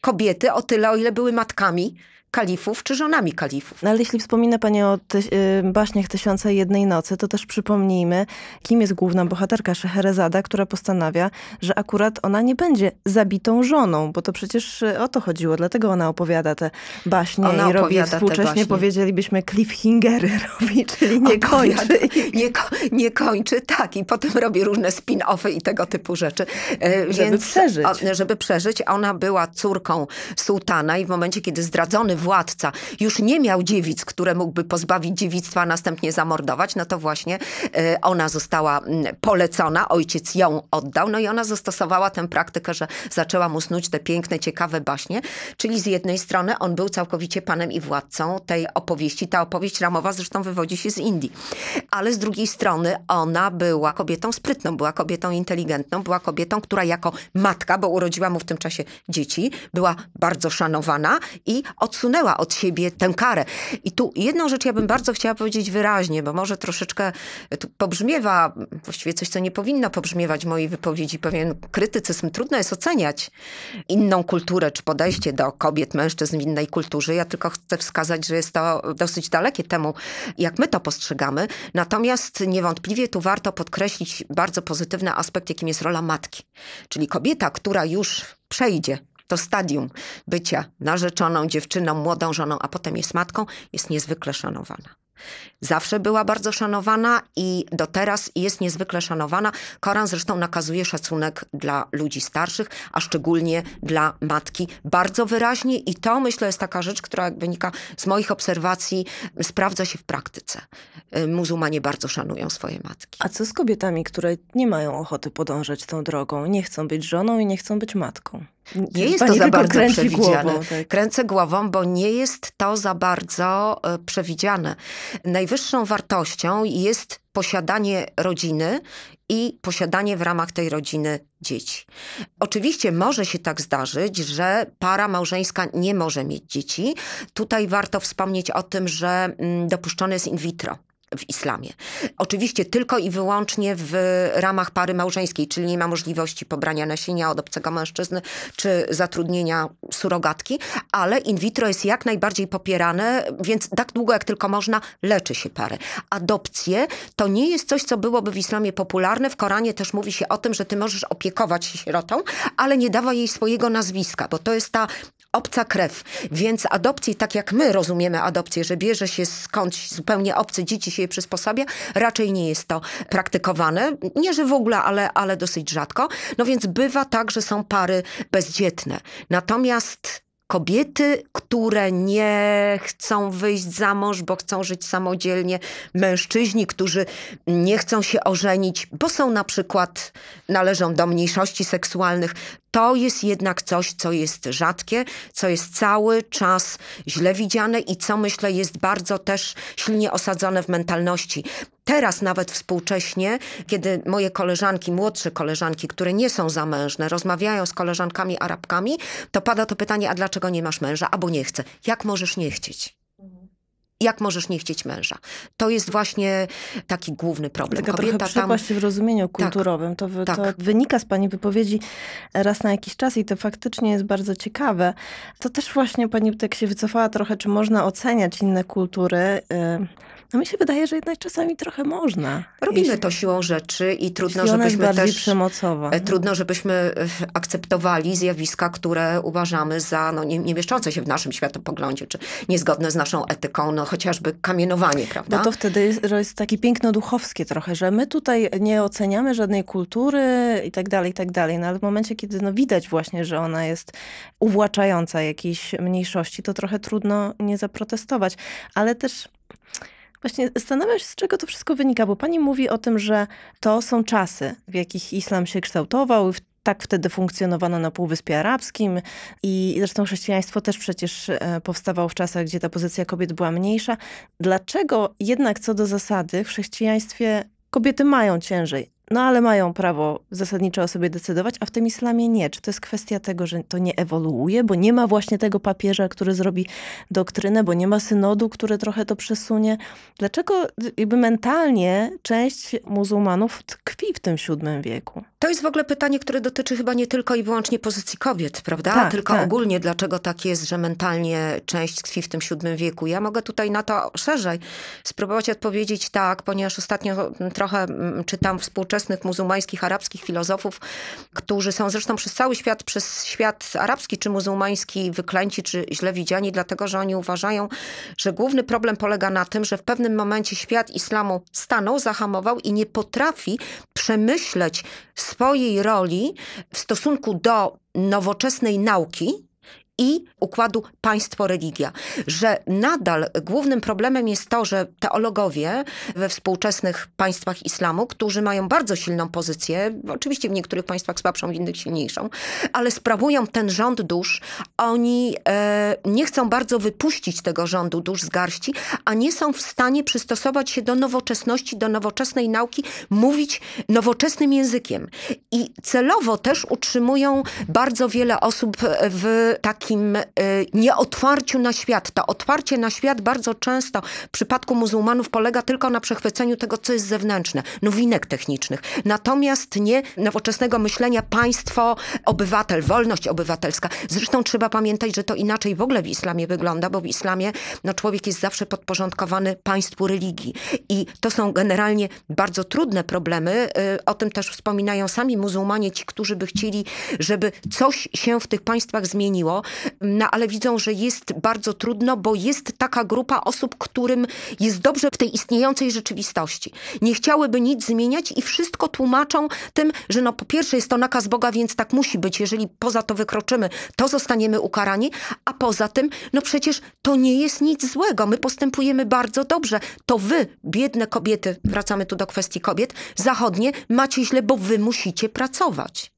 kobiety, o tyle, o ile były matkami, kalifów czy żonami kalifów. No ale jeśli wspomina Pani o baśniech y, baśniach Tysiąca Jednej Nocy, to też przypomnijmy, kim jest główna bohaterka Szeherezada, która postanawia, że akurat ona nie będzie zabitą żoną, bo to przecież y, o to chodziło, dlatego ona opowiada te baśnie ona i robi współcześnie, powiedzielibyśmy, cliffhangery robi, czyli nie opowiada, kończy. Nie, ko nie, kończy, tak. I potem robi różne spin-offy i tego typu rzeczy. E, żeby Więc, przeżyć. O, żeby przeżyć. Ona była córką sułtana i w momencie, kiedy zdradzony władca już nie miał dziewic, które mógłby pozbawić dziewictwa, a następnie zamordować, no to właśnie e, ona została mm, polecona, ojciec ją oddał, no i ona zastosowała tę praktykę, że zaczęła mu snuć te piękne, ciekawe baśnie, czyli z jednej strony on był całkowicie panem i władcą tej opowieści. Ta opowieść ramowa zresztą wywodzi się z Indii. Ale z drugiej strony ona była kobietą sprytną, była kobietą inteligentną, była kobietą, która jako matka, bo urodziła mu w tym czasie dzieci, była bardzo szanowana i odsunęła odsunęła od siebie tę karę. I tu jedną rzecz ja bym bardzo chciała powiedzieć wyraźnie, bo może troszeczkę tu pobrzmiewa właściwie coś, co nie powinno pobrzmiewać mojej wypowiedzi, pewien krytycyzm. Trudno jest oceniać inną kulturę czy podejście do kobiet, mężczyzn w innej kulturze. Ja tylko chcę wskazać, że jest to dosyć dalekie temu, jak my to postrzegamy. Natomiast niewątpliwie tu warto podkreślić bardzo pozytywny aspekt, jakim jest rola matki. Czyli kobieta, która już przejdzie to stadium bycia narzeczoną dziewczyną, młodą żoną, a potem jest matką, jest niezwykle szanowana. Zawsze była bardzo szanowana i do teraz jest niezwykle szanowana. Koran zresztą nakazuje szacunek dla ludzi starszych, a szczególnie dla matki bardzo wyraźnie i to myślę jest taka rzecz, która jak wynika z moich obserwacji, sprawdza się w praktyce. Y, muzułmanie bardzo szanują swoje matki. A co z kobietami, które nie mają ochoty podążać tą drogą, nie chcą być żoną i nie chcą być matką? Nie jest Pani to za bardzo przewidziane. Głową, tak. Kręcę głową, bo nie jest to za bardzo y, przewidziane najwyższą wartością jest posiadanie rodziny i posiadanie w ramach tej rodziny dzieci. Oczywiście może się tak zdarzyć, że para małżeńska nie może mieć dzieci. Tutaj warto wspomnieć o tym, że mm, dopuszczone jest in vitro w islamie. Oczywiście tylko i wyłącznie w ramach pary małżeńskiej, czyli nie ma możliwości pobrania nasienia od obcego mężczyzny czy zatrudnienia surogatki, ale in vitro jest jak najbardziej popierane, więc tak długo jak tylko można leczy się pary. Adopcje to nie jest coś, co byłoby w islamie popularne. W Koranie też mówi się o tym, że ty możesz opiekować się sierotą, ale nie dawa jej swojego nazwiska, bo to jest ta obca krew. Więc adopcji, tak jak my rozumiemy adopcję, że bierze się skądś zupełnie obcy, dzieci się je przysposabia, raczej nie jest to praktykowane. Nie, że w ogóle, ale, ale dosyć rzadko. No więc bywa tak, że są pary bezdzietne. Natomiast kobiety, które nie chcą wyjść za mąż, bo chcą żyć samodzielnie, mężczyźni, którzy nie chcą się ożenić, bo są na przykład, należą do mniejszości seksualnych, to jest jednak coś, co jest rzadkie, co jest cały czas źle widziane i co myślę jest bardzo też silnie osadzone w mentalności. Teraz nawet współcześnie, kiedy moje koleżanki, młodsze koleżanki, które nie są zamężne, rozmawiają z koleżankami Arabkami, to pada to pytanie, a dlaczego nie masz męża? Albo nie chcę. Jak możesz nie chcieć? Jak możesz nie chcieć męża? To jest właśnie taki główny problem. Taka Kobieta przepaść tam... w rozumieniu tak. kulturowym. Tak, to, wy, tak. to, wynika z pani wypowiedzi raz na jakiś czas i to faktycznie jest bardzo ciekawe. To też właśnie pani tak się wycofała trochę, czy można oceniać inne kultury. Y, a no mi się wydaje, że jednak czasami trochę można. Robimy jeśli... to siłą rzeczy i trudno, żebyśmy też... E, przemocowa. Mhm. Trudno, żebyśmy e, akceptowali zjawiska, które uważamy za no, nie, nie mieszczące się w naszym światopoglądzie, czy niezgodne z naszą etyką, no chociażby kamienowanie, prawda? Bo no to wtedy jest, jest takie piękno-duchowskie trochę, że my tutaj nie oceniamy żadnej kultury i tak dalej, i tak dalej, no ale w momencie, kiedy no, widać właśnie, że ona jest uwłaczająca jakiejś mniejszości, to trochę trudno nie zaprotestować. Ale też Właśnie zastanawiam się, z czego to wszystko wynika, bo pani mówi o tym, że to są czasy, w jakich islam się kształtował, tak wtedy funkcjonowano na Półwyspie Arabskim i zresztą chrześcijaństwo też przecież e, powstawało w czasach, gdzie ta pozycja kobiet była mniejsza. Dlaczego jednak co do zasady w chrześcijaństwie kobiety mają ciężej? No ale mają prawo zasadniczo o sobie decydować, a w tym islamie nie. Czy to jest kwestia tego, że to nie ewoluuje, bo nie ma właśnie tego papieża, który zrobi doktrynę, bo nie ma synodu, który trochę to przesunie. Dlaczego jakby mentalnie część muzułmanów tkwi w tym VII wieku? To jest w ogóle pytanie, które dotyczy chyba nie tylko i wyłącznie pozycji kobiet, prawda? Tak, tylko tak. ogólnie, dlaczego tak jest, że mentalnie część tkwi w tym VII wieku. Ja mogę tutaj na to szerzej spróbować odpowiedzieć tak, ponieważ ostatnio trochę mm, czytam współczesne współczesnych muzułmańskich, arabskich filozofów, którzy są zresztą przez cały świat, przez świat arabski czy muzułmański wyklęci, czy źle widziani, dlatego że oni uważają, że główny problem polega na tym, że w pewnym momencie świat islamu stanął, zahamował i nie potrafi przemyśleć swojej roli w stosunku do nowoczesnej nauki, i układu państwo-religia. Że nadal głównym problemem jest to, że teologowie we współczesnych państwach islamu, którzy mają bardzo silną pozycję, oczywiście w niektórych państwach słabszą, w innych silniejszą, ale sprawują ten rząd dusz, oni e, nie chcą bardzo wypuścić tego rządu dusz z garści, a nie są w stanie przystosować się do nowoczesności, do nowoczesnej nauki, mówić nowoczesnym językiem. I celowo też utrzymują bardzo wiele osób w takim takim e, nieotwarciu na świat. To otwarcie na świat bardzo często w przypadku muzułmanów polega tylko na przechwyceniu tego, co jest zewnętrzne, nowinek technicznych. Natomiast nie nowoczesnego myślenia państwo, obywatel, wolność obywatelska. Zresztą trzeba pamiętać, że to inaczej w ogóle w islamie wygląda, bo w islamie no, człowiek jest zawsze podporządkowany państwu religii. I to są generalnie bardzo trudne problemy. E, o tym też wspominają sami muzułmanie, ci, którzy by chcieli, żeby coś się w tych państwach zmieniło no ale widzą, że jest bardzo trudno, bo jest taka grupa osób, którym jest dobrze w tej istniejącej rzeczywistości. Nie chciałyby nic zmieniać i wszystko tłumaczą tym, że no po pierwsze jest to nakaz Boga, więc tak musi być. Jeżeli poza to wykroczymy, to zostaniemy ukarani, a poza tym, no przecież to nie jest nic złego. My postępujemy bardzo dobrze. To wy, biedne kobiety, wracamy tu do kwestii kobiet, zachodnie macie źle, bo wy musicie pracować.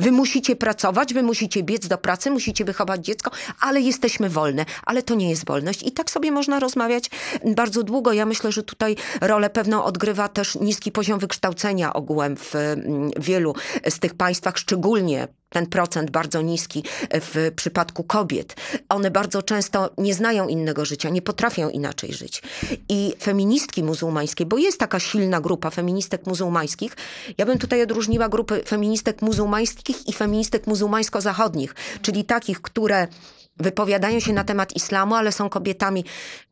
Wy musicie pracować, wy musicie biec do pracy, musicie wychować dziecko, ale jesteśmy wolne, ale to nie jest wolność. I tak sobie można rozmawiać bardzo długo. Ja myślę, że tutaj rolę pewną odgrywa też niski poziom wykształcenia ogółem w mm, wielu z tych państwach, szczególnie ten procent bardzo niski e, w przypadku kobiet. One bardzo często nie znają innego życia, nie potrafią inaczej żyć. I feministki muzułmańskie, bo jest taka silna grupa feministek muzułmańskich, ja bym tutaj odróżniła grupy feministek muzułmańskich i feministek muzułmańsko-zachodnich, czyli takich, które wypowiadają się na temat islamu, ale są kobietami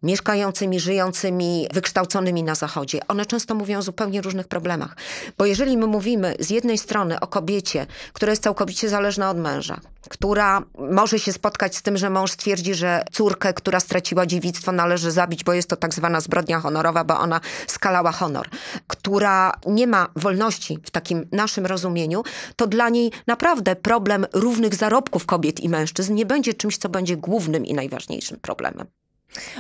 mieszkającymi, żyjącymi, wykształconymi na Zachodzie. One często mówią o zupełnie różnych problemach. Bo jeżeli my mówimy z jednej strony o kobiecie, która jest całkowicie zależna od męża, która może się spotkać z tym, że mąż stwierdzi, że córkę, która straciła dziewictwo, należy zabić, bo jest to tak zwana zbrodnia honorowa, bo ona skalała honor, która nie ma wolności w takim naszym rozumieniu, to dla niej naprawdę problem równych zarobków kobiet i mężczyzn nie będzie czymś, co będzie głównym i najważniejszym problemem.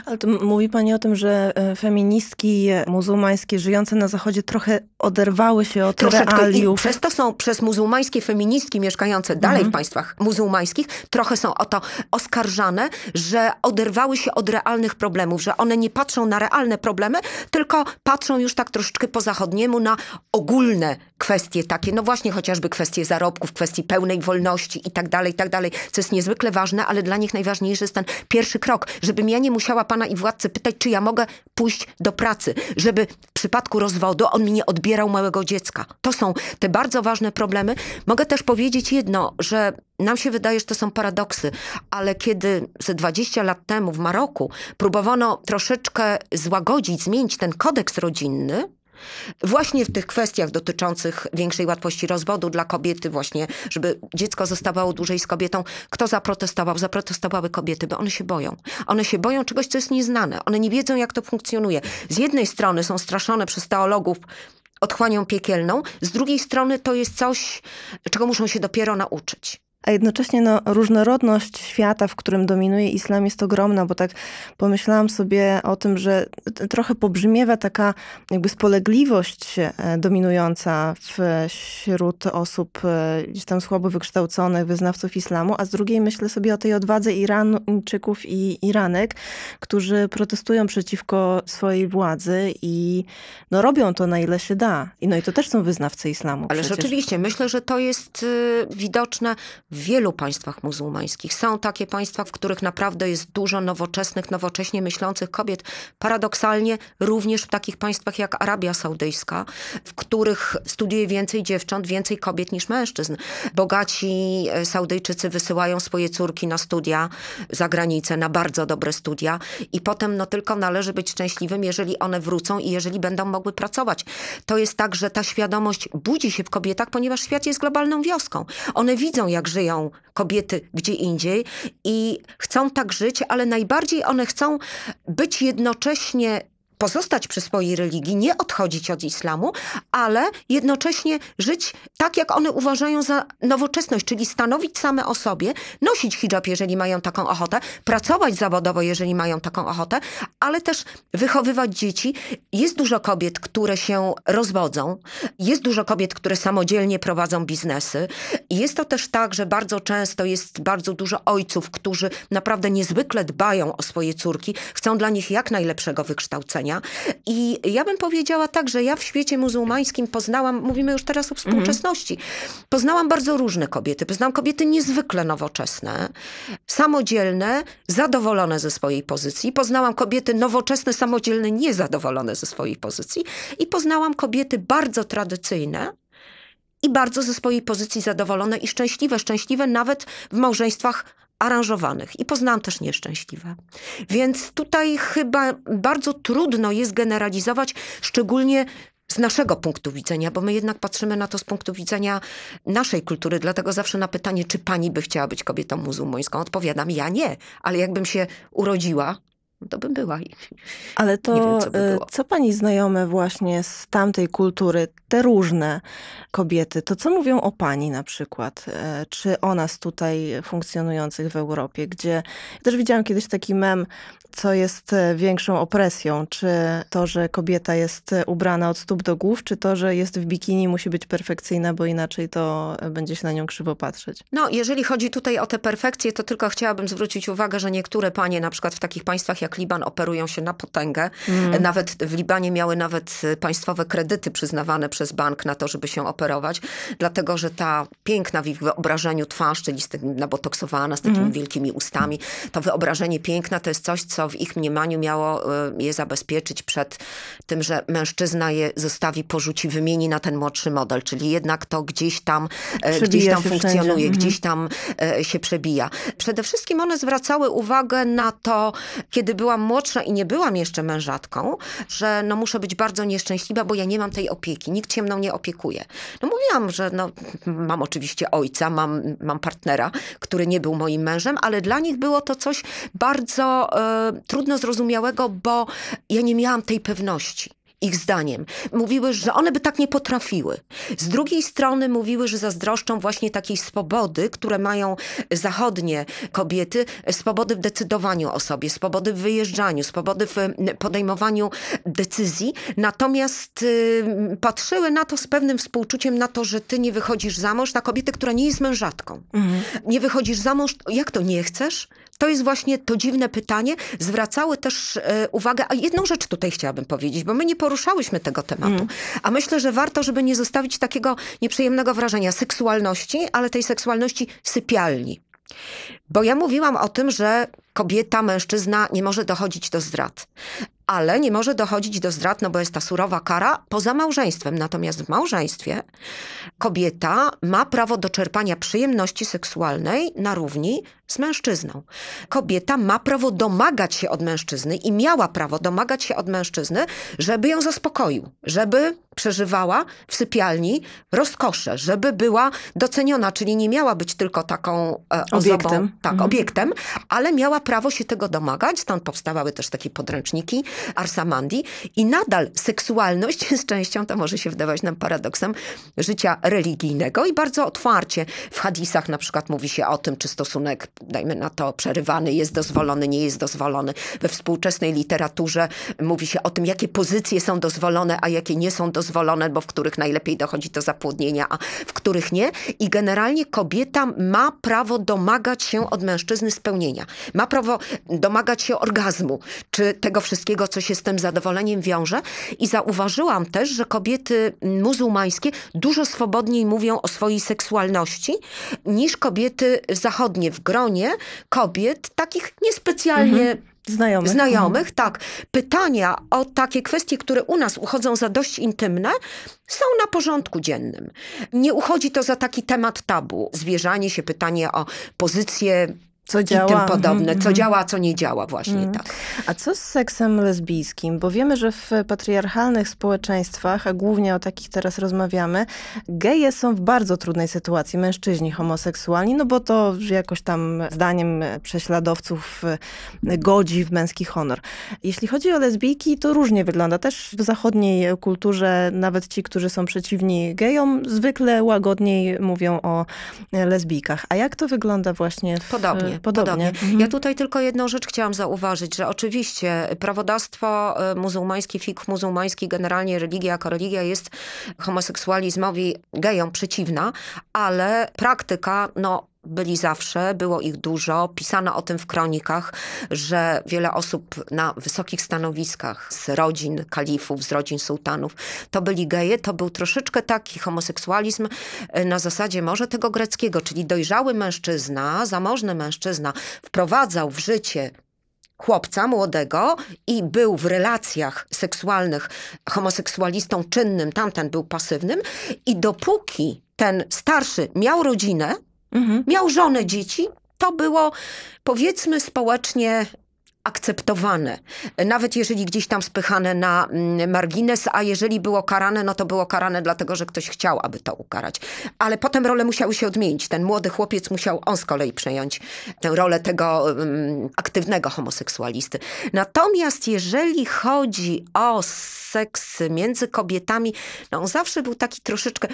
Ale to mówi Pani o tym, że e, feministki muzułmańskie żyjące na Zachodzie trochę oderwały się od Troszeczkę realiów. I przez to są przez muzułmańskie feministki mieszkające dalej mhm. w państwach muzułmańskich trochę są o to oskarżane, że oderwały się od realnych problemów, że one nie patrzą na realne problemy, tylko patrzą już tak troszeczkę po zachodniemu na ogólne kwestie takie, no właśnie chociażby kwestie zarobków, kwestii pełnej wolności i tak dalej, i tak dalej, co jest niezwykle ważne, ale dla nich najważniejszy jest ten pierwszy krok, żebym ja nie musiała pana i władcy pytać, czy ja mogę pójść do pracy, żeby w przypadku rozwodu on mi nie odbierał małego dziecka. To są te bardzo ważne problemy. Mogę też powiedzieć jedno, że nam się wydaje, że to są paradoksy, ale kiedy ze 20 lat temu w Maroku próbowano troszeczkę złagodzić, zmienić ten kodeks rodzinny, Właśnie w tych kwestiach dotyczących większej łatwości rozwodu dla kobiety, właśnie, żeby dziecko zostawało dłużej z kobietą, kto zaprotestował? Zaprotestowały kobiety, bo one się boją. One się boją czegoś, co jest nieznane. One nie wiedzą, jak to funkcjonuje. Z jednej strony są straszone przez teologów, otchłanią piekielną, z drugiej strony to jest coś, czego muszą się dopiero nauczyć a jednocześnie no, różnorodność świata, w którym dominuje islam jest ogromna, bo tak pomyślałam sobie o tym, że trochę pobrzmiewa taka jakby spolegliwość e, dominująca wśród osób e, gdzieś tam słabo wykształconych, wyznawców islamu, a z drugiej myślę sobie o tej odwadze Iranczyków i Iranek, którzy protestują przeciwko swojej władzy i no, robią to na ile się da. I no i to też są wyznawcy islamu. Ale rzeczywiście, myślę, że to jest y, widoczne w wielu państwach muzułmańskich. Są takie państwa, w których naprawdę jest dużo nowoczesnych, nowocześnie myślących kobiet. Paradoksalnie również w takich państwach jak Arabia Saudyjska, w których studiuje więcej dziewcząt, więcej kobiet niż mężczyzn. Bogaci e, Saudyjczycy wysyłają swoje córki na studia za granicę, na bardzo dobre studia i potem no tylko należy być szczęśliwym, jeżeli one wrócą i jeżeli będą mogły pracować. To jest tak, że ta świadomość budzi się w kobietach, ponieważ świat jest globalną wioską. One widzą, jak żyje kobiety gdzie indziej i chcą tak żyć, ale najbardziej one chcą być jednocześnie pozostać przy swojej religii, nie odchodzić od islamu, ale jednocześnie żyć tak, jak one uważają za nowoczesność, czyli stanowić same o sobie, nosić hijab, jeżeli mają taką ochotę, pracować zawodowo, jeżeli mają taką ochotę, ale też wychowywać dzieci. Jest dużo kobiet, które się rozwodzą, jest dużo kobiet, które samodzielnie prowadzą biznesy. Jest to też tak, że bardzo często jest bardzo dużo ojców, którzy naprawdę niezwykle dbają o swoje córki, chcą dla nich jak najlepszego wykształcenia i ja bym powiedziała tak, że ja w świecie muzułmańskim poznałam, mówimy już teraz o mhm. współczesności, mhm. poznałam bardzo różne kobiety. Poznałam kobiety niezwykle nowoczesne, samodzielne, zadowolone ze swojej pozycji. Poznałam kobiety nowoczesne, samodzielne, niezadowolone ze swojej pozycji. I poznałam kobiety bardzo tradycyjne, i bardzo ze swojej pozycji zadowolone i szczęśliwe, szczęśliwe nawet w małżeństwach aranżowanych i poznałam też nieszczęśliwe. Więc tutaj chyba bardzo trudno jest generalizować, szczególnie z naszego punktu widzenia, bo my jednak patrzymy na to z punktu widzenia naszej kultury. Dlatego zawsze na pytanie, czy pani by chciała być kobietą muzułmańską, odpowiadam ja nie. Ale jakbym się urodziła to bym była. Ale to wiem, co, by y, co, pani znajome właśnie z tamtej kultury, te różne kobiety, to co mówią o pani na przykład? Y, czy o nas tutaj funkcjonujących w Europie, gdzie też widziałam kiedyś taki mem co jest e, większą opresją? Czy to, że kobieta jest e, ubrana od stóp do głów, czy to, że jest w bikini, musi być perfekcyjna, bo inaczej to e, będzie się na nią krzywo patrzeć? No, jeżeli chodzi tutaj o te perfekcje, to tylko chciałabym zwrócić uwagę, że niektóre panie, na przykład w takich państwach jak Liban, operują się na potęgę. Mm. Nawet w Libanie miały nawet państwowe kredyty przyznawane przez bank na to, żeby się operować, dlatego że ta piękna w ich wyobrażeniu twarz, czyli z tym nabotoksowana, z takimi mm. wielkimi ustami, to wyobrażenie piękna to jest coś, co co w ich mniemaniu miało e, je zabezpieczyć przed tym, że mężczyzna je zostawi, porzuci, wymieni na ten młodszy model. Czyli jednak to gdzieś tam, e, mhm. gdzieś tam funkcjonuje, wszędzie. gdzieś tam się przebija. Przede wszystkim one zwracały uwagę na to, kiedy byłam młodsza i nie byłam jeszcze mężatką, że no muszę być bardzo nieszczęśliwa, bo ja nie mam tej opieki. Nikt się mną nie opiekuje. No mówiłam, że no, mam oczywiście ojca, mam, mam partnera, który nie był moim mężem, ale dla nich było to coś bardzo... Yy, trudno zrozumiałego, bo ja nie miałam tej pewności ich zdaniem. Mówiły, że one by tak nie potrafiły. Z drugiej strony mówiły, że zazdroszczą właśnie takiej swobody, które mają zachodnie kobiety, swobody w decydowaniu o sobie, swobody w wyjeżdżaniu, swobody w podejmowaniu decyzji. Natomiast y, patrzyły na to z pewnym współczuciem, na to, że ty nie wychodzisz za mąż, na kobiety, która nie jest mężatką. Mhm. Nie wychodzisz za mąż, jak to nie chcesz? to jest właśnie to dziwne pytanie. Zwracały też e, uwagę, a jedną rzecz tutaj chciałabym powiedzieć, bo my nie poruszałyśmy tego tematu. Mm. A myślę, że warto, żeby nie zostawić takiego nieprzyjemnego wrażenia seksualności, ale tej seksualności sypialni. Bo ja mówiłam o tym, że kobieta, mężczyzna nie może dochodzić do zdrad. Ale nie może dochodzić do zdrad, no bo jest ta surowa kara poza małżeństwem. Natomiast w małżeństwie kobieta ma prawo do czerpania przyjemności seksualnej na równi z mężczyzną. Kobieta ma prawo domagać się od mężczyzny i miała prawo domagać się od mężczyzny, żeby ją zaspokoił, żeby przeżywała w sypialni rozkosze, żeby była doceniona, czyli nie miała być tylko taką e, osobą, obiektem. tak, mhm. obiektem, ale miała prawo się tego domagać. Stąd powstawały też takie podręczniki Arsamandi i nadal seksualność jest częścią, to może się wydawać nam paradoksem, życia religijnego i bardzo otwarcie w hadisach na przykład mówi się o tym, czy stosunek dajmy na to, przerywany, jest dozwolony, nie jest dozwolony. We współczesnej literaturze mówi się o tym, jakie pozycje są dozwolone, a jakie nie są dozwolone, bo w których najlepiej dochodzi do zapłodnienia, a w których nie. I generalnie kobieta ma prawo domagać się od mężczyzny spełnienia. Ma prawo domagać się orgazmu, czy tego wszystkiego, co się z tym zadowoleniem wiąże. I zauważyłam też, że kobiety muzułmańskie dużo swobodniej mówią o swojej seksualności niż kobiety zachodnie w gronie gronie kobiet, takich niespecjalnie mhm. Znajomych. Znajomych, tak. Pytania o takie kwestie, które u nas uchodzą za dość intymne, są na porządku dziennym. Nie uchodzi to za taki temat tabu. Zwierzanie się, pytanie o pozycję co działa. i tym podobne, co mhm, mhm. działa, a co nie działa właśnie mm. tak. A co z seksem lesbijskim? Bo wiemy, że w patriarchalnych społeczeństwach, a głównie o takich teraz rozmawiamy, geje są w bardzo trudnej sytuacji, mężczyźni homoseksualni, no bo to jakoś tam zdaniem prześladowców e, godzi w męski honor. Jeśli chodzi o lesbijki, to różnie wygląda. Też w zachodniej kulturze nawet ci, którzy są przeciwni gejom, zwykle łagodniej mówią o e, lesbijkach. A jak to wygląda właśnie w... Podobnie. Podobnie. podobnie. Mhm. Ja tutaj tylko jedną rzecz chciałam zauważyć, że oczywiście prawodawstwo muzułmańskie, fik muzułmański, generalnie religia jako religia jest homoseksualizmowi gejom przeciwna, ale praktyka, no byli zawsze, było ich dużo. Pisano o tym w kronikach, że wiele osób na wysokich stanowiskach z rodzin kalifów, z rodzin sułtanów, to byli geje. To był troszeczkę taki homoseksualizm y, na zasadzie może tego greckiego, czyli dojrzały mężczyzna, zamożny mężczyzna wprowadzał w życie chłopca młodego i był w relacjach seksualnych homoseksualistą czynnym, tamten był pasywnym i dopóki ten starszy miał rodzinę, Mhm. Miał żonę, dzieci. To było, powiedzmy, społecznie akceptowane. Nawet jeżeli gdzieś tam spychane na mm, margines, a jeżeli było karane, no to było karane dlatego, że ktoś chciał, aby to ukarać. Ale potem role musiały się odmienić. Ten młody chłopiec musiał on z kolei przejąć tę rolę tego um, aktywnego homoseksualisty. Natomiast jeżeli chodzi o seks między kobietami, no on zawsze był taki troszeczkę,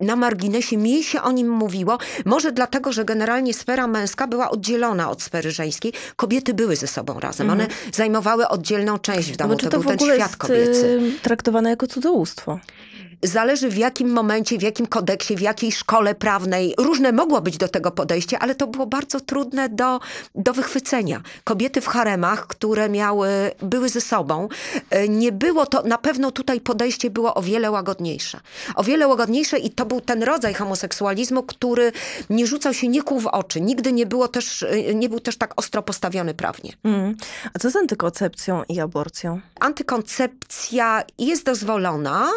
na marginesie, mniej się o nim mówiło, może dlatego, że generalnie sfera męska była oddzielona od sfery żeńskiej. Kobiety były ze sobą razem, mhm. one zajmowały oddzielną część w no domu, no, to, to był ten świat kobiecy. Y, traktowane jako cudzołóstwo. Zależy w jakim momencie, w jakim kodeksie, w jakiej szkole prawnej. Różne mogło być do tego podejście, ale to było bardzo trudne do, do wychwycenia. Kobiety w haremach, które miały, były ze sobą, e, nie było to, na pewno tutaj podejście było o wiele łagodniejsze. O wiele łagodniejsze i to był ten rodzaj homoseksualizmu, który nie rzucał się nikomu w oczy. Nigdy nie, było też, e, nie był też tak ostro postawiony prawnie. Mm. A co z antykoncepcją i aborcją? Antykoncepcja jest dozwolona.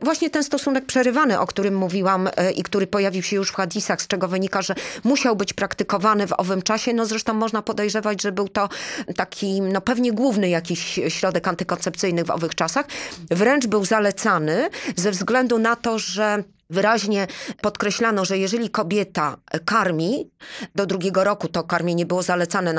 Właśnie właśnie ten stosunek przerywany, o którym mówiłam e, i który pojawił się już w hadisach, z czego wynika, że musiał być praktykowany w owym czasie. No zresztą można podejrzewać, że był to taki, no pewnie główny jakiś środek antykoncepcyjny w owych czasach. Wręcz był zalecany ze względu na to, że Wyraźnie podkreślano, że jeżeli kobieta karmi do drugiego roku, to karmienie było zalecane,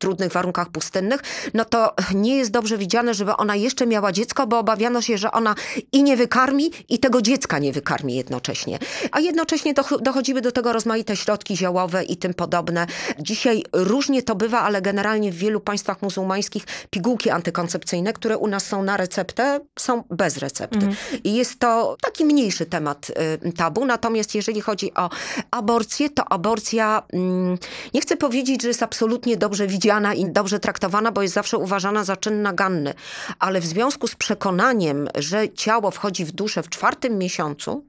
trudnych warunkach pustynnych, no to nie jest dobrze widziane, żeby ona jeszcze miała dziecko, bo obawiano się, że ona i nie wykarmi, i tego dziecka nie wykarmi jednocześnie. A jednocześnie dochodziły do tego rozmaite środki ziołowe i tym podobne. Dzisiaj różnie to bywa, ale generalnie w wielu państwach muzułmańskich pigułki antykoncepcyjne, które u nas są na receptę, są bez recepty. Mhm. I jest to taki mniejszy temat y, tabu. Natomiast jeżeli chodzi o aborcję, to aborcja, mm, nie chcę powiedzieć, że jest absolutnie dobrze widziana, widziana i dobrze traktowana, bo jest zawsze uważana za czyn naganny. Ale w związku z przekonaniem, że ciało wchodzi w duszę w czwartym miesiącu,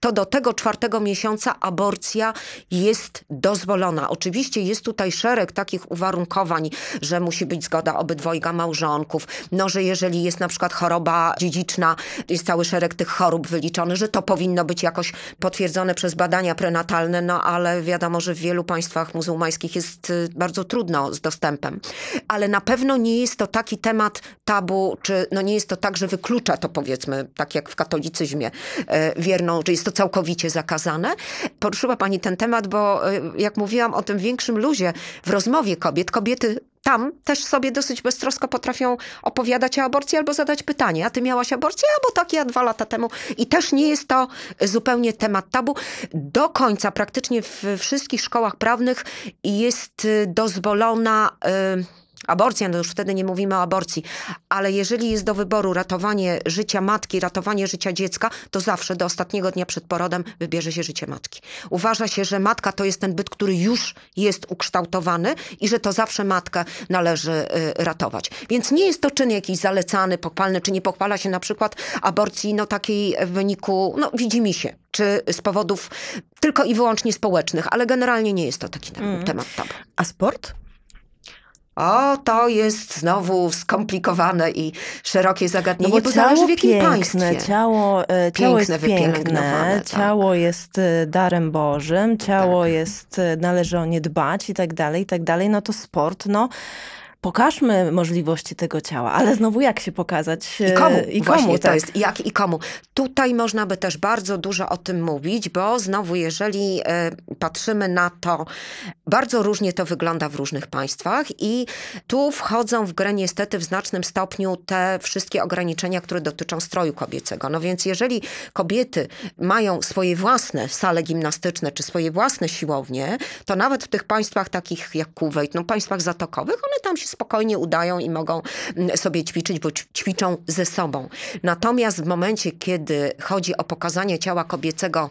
to do tego czwartego miesiąca aborcja jest dozwolona. Oczywiście jest tutaj szereg takich uwarunkowań, że musi być zgoda obydwojga małżonków, no, że jeżeli jest na przykład choroba dziedziczna, jest cały szereg tych chorób wyliczony, że to powinno być jakoś potwierdzone przez badania prenatalne, no ale wiadomo, że w wielu państwach muzułmańskich jest y, bardzo trudno z postępem. Ale na pewno nie jest to taki temat tabu, czy no nie jest to tak, że wyklucza to powiedzmy, tak jak w katolicyzmie e, wierną, że jest to całkowicie zakazane. Poruszyła pani ten temat, bo e, jak mówiłam o tym większym luzie w rozmowie kobiet, kobiety tam też sobie dosyć beztrosko potrafią opowiadać o aborcji albo zadać pytanie, a ty miałaś aborcję? Albo takie, ja dwa lata temu. I też nie jest to zupełnie temat tabu. Do końca praktycznie w wszystkich szkołach prawnych jest y, dozwolona... Y aborcja, no już wtedy nie mówimy o aborcji, ale jeżeli jest do wyboru ratowanie życia matki, ratowanie życia dziecka, to zawsze do ostatniego dnia przed porodem wybierze się życie matki. Uważa się, że matka to jest ten byt, który już jest ukształtowany i że to zawsze matkę należy y, ratować. Więc nie jest to czyn jakiś zalecany, pochwalny, czy nie pochwala się na przykład aborcji no takiej w wyniku, no widzi mi się, czy z powodów tylko i wyłącznie społecznych, ale generalnie nie jest to taki tam, mm. temat tabu. A sport? O, to jest znowu skomplikowane i szerokie zagadnienie, no bo, bo zależy w jakim piękne, państwie. Ciało, e, ciało piękne, jest piękne, tak. ciało jest e, darem Bożym, ciało tak. jest, e, należy o nie dbać i tak dalej, i tak dalej. No to sport, no pokażmy możliwości tego ciała, ale znowu jak się pokazać i komu, e, i komu tak? to jest jak i komu. Tutaj można by też bardzo dużo o tym mówić, bo znowu jeżeli e, patrzymy na to, bardzo różnie to wygląda w różnych państwach i tu wchodzą w grę niestety w znacznym stopniu te wszystkie ograniczenia, które dotyczą stroju kobiecego. No więc jeżeli kobiety mają swoje własne sale gimnastyczne czy swoje własne siłownie, to nawet w tych państwach takich jak Kuwait, no państwach zatokowych, one tam się spokojnie udają i mogą mm, sobie ćwiczyć, bo ćwiczą ze sobą. Natomiast w momencie, kiedy chodzi o pokazanie ciała kobiecego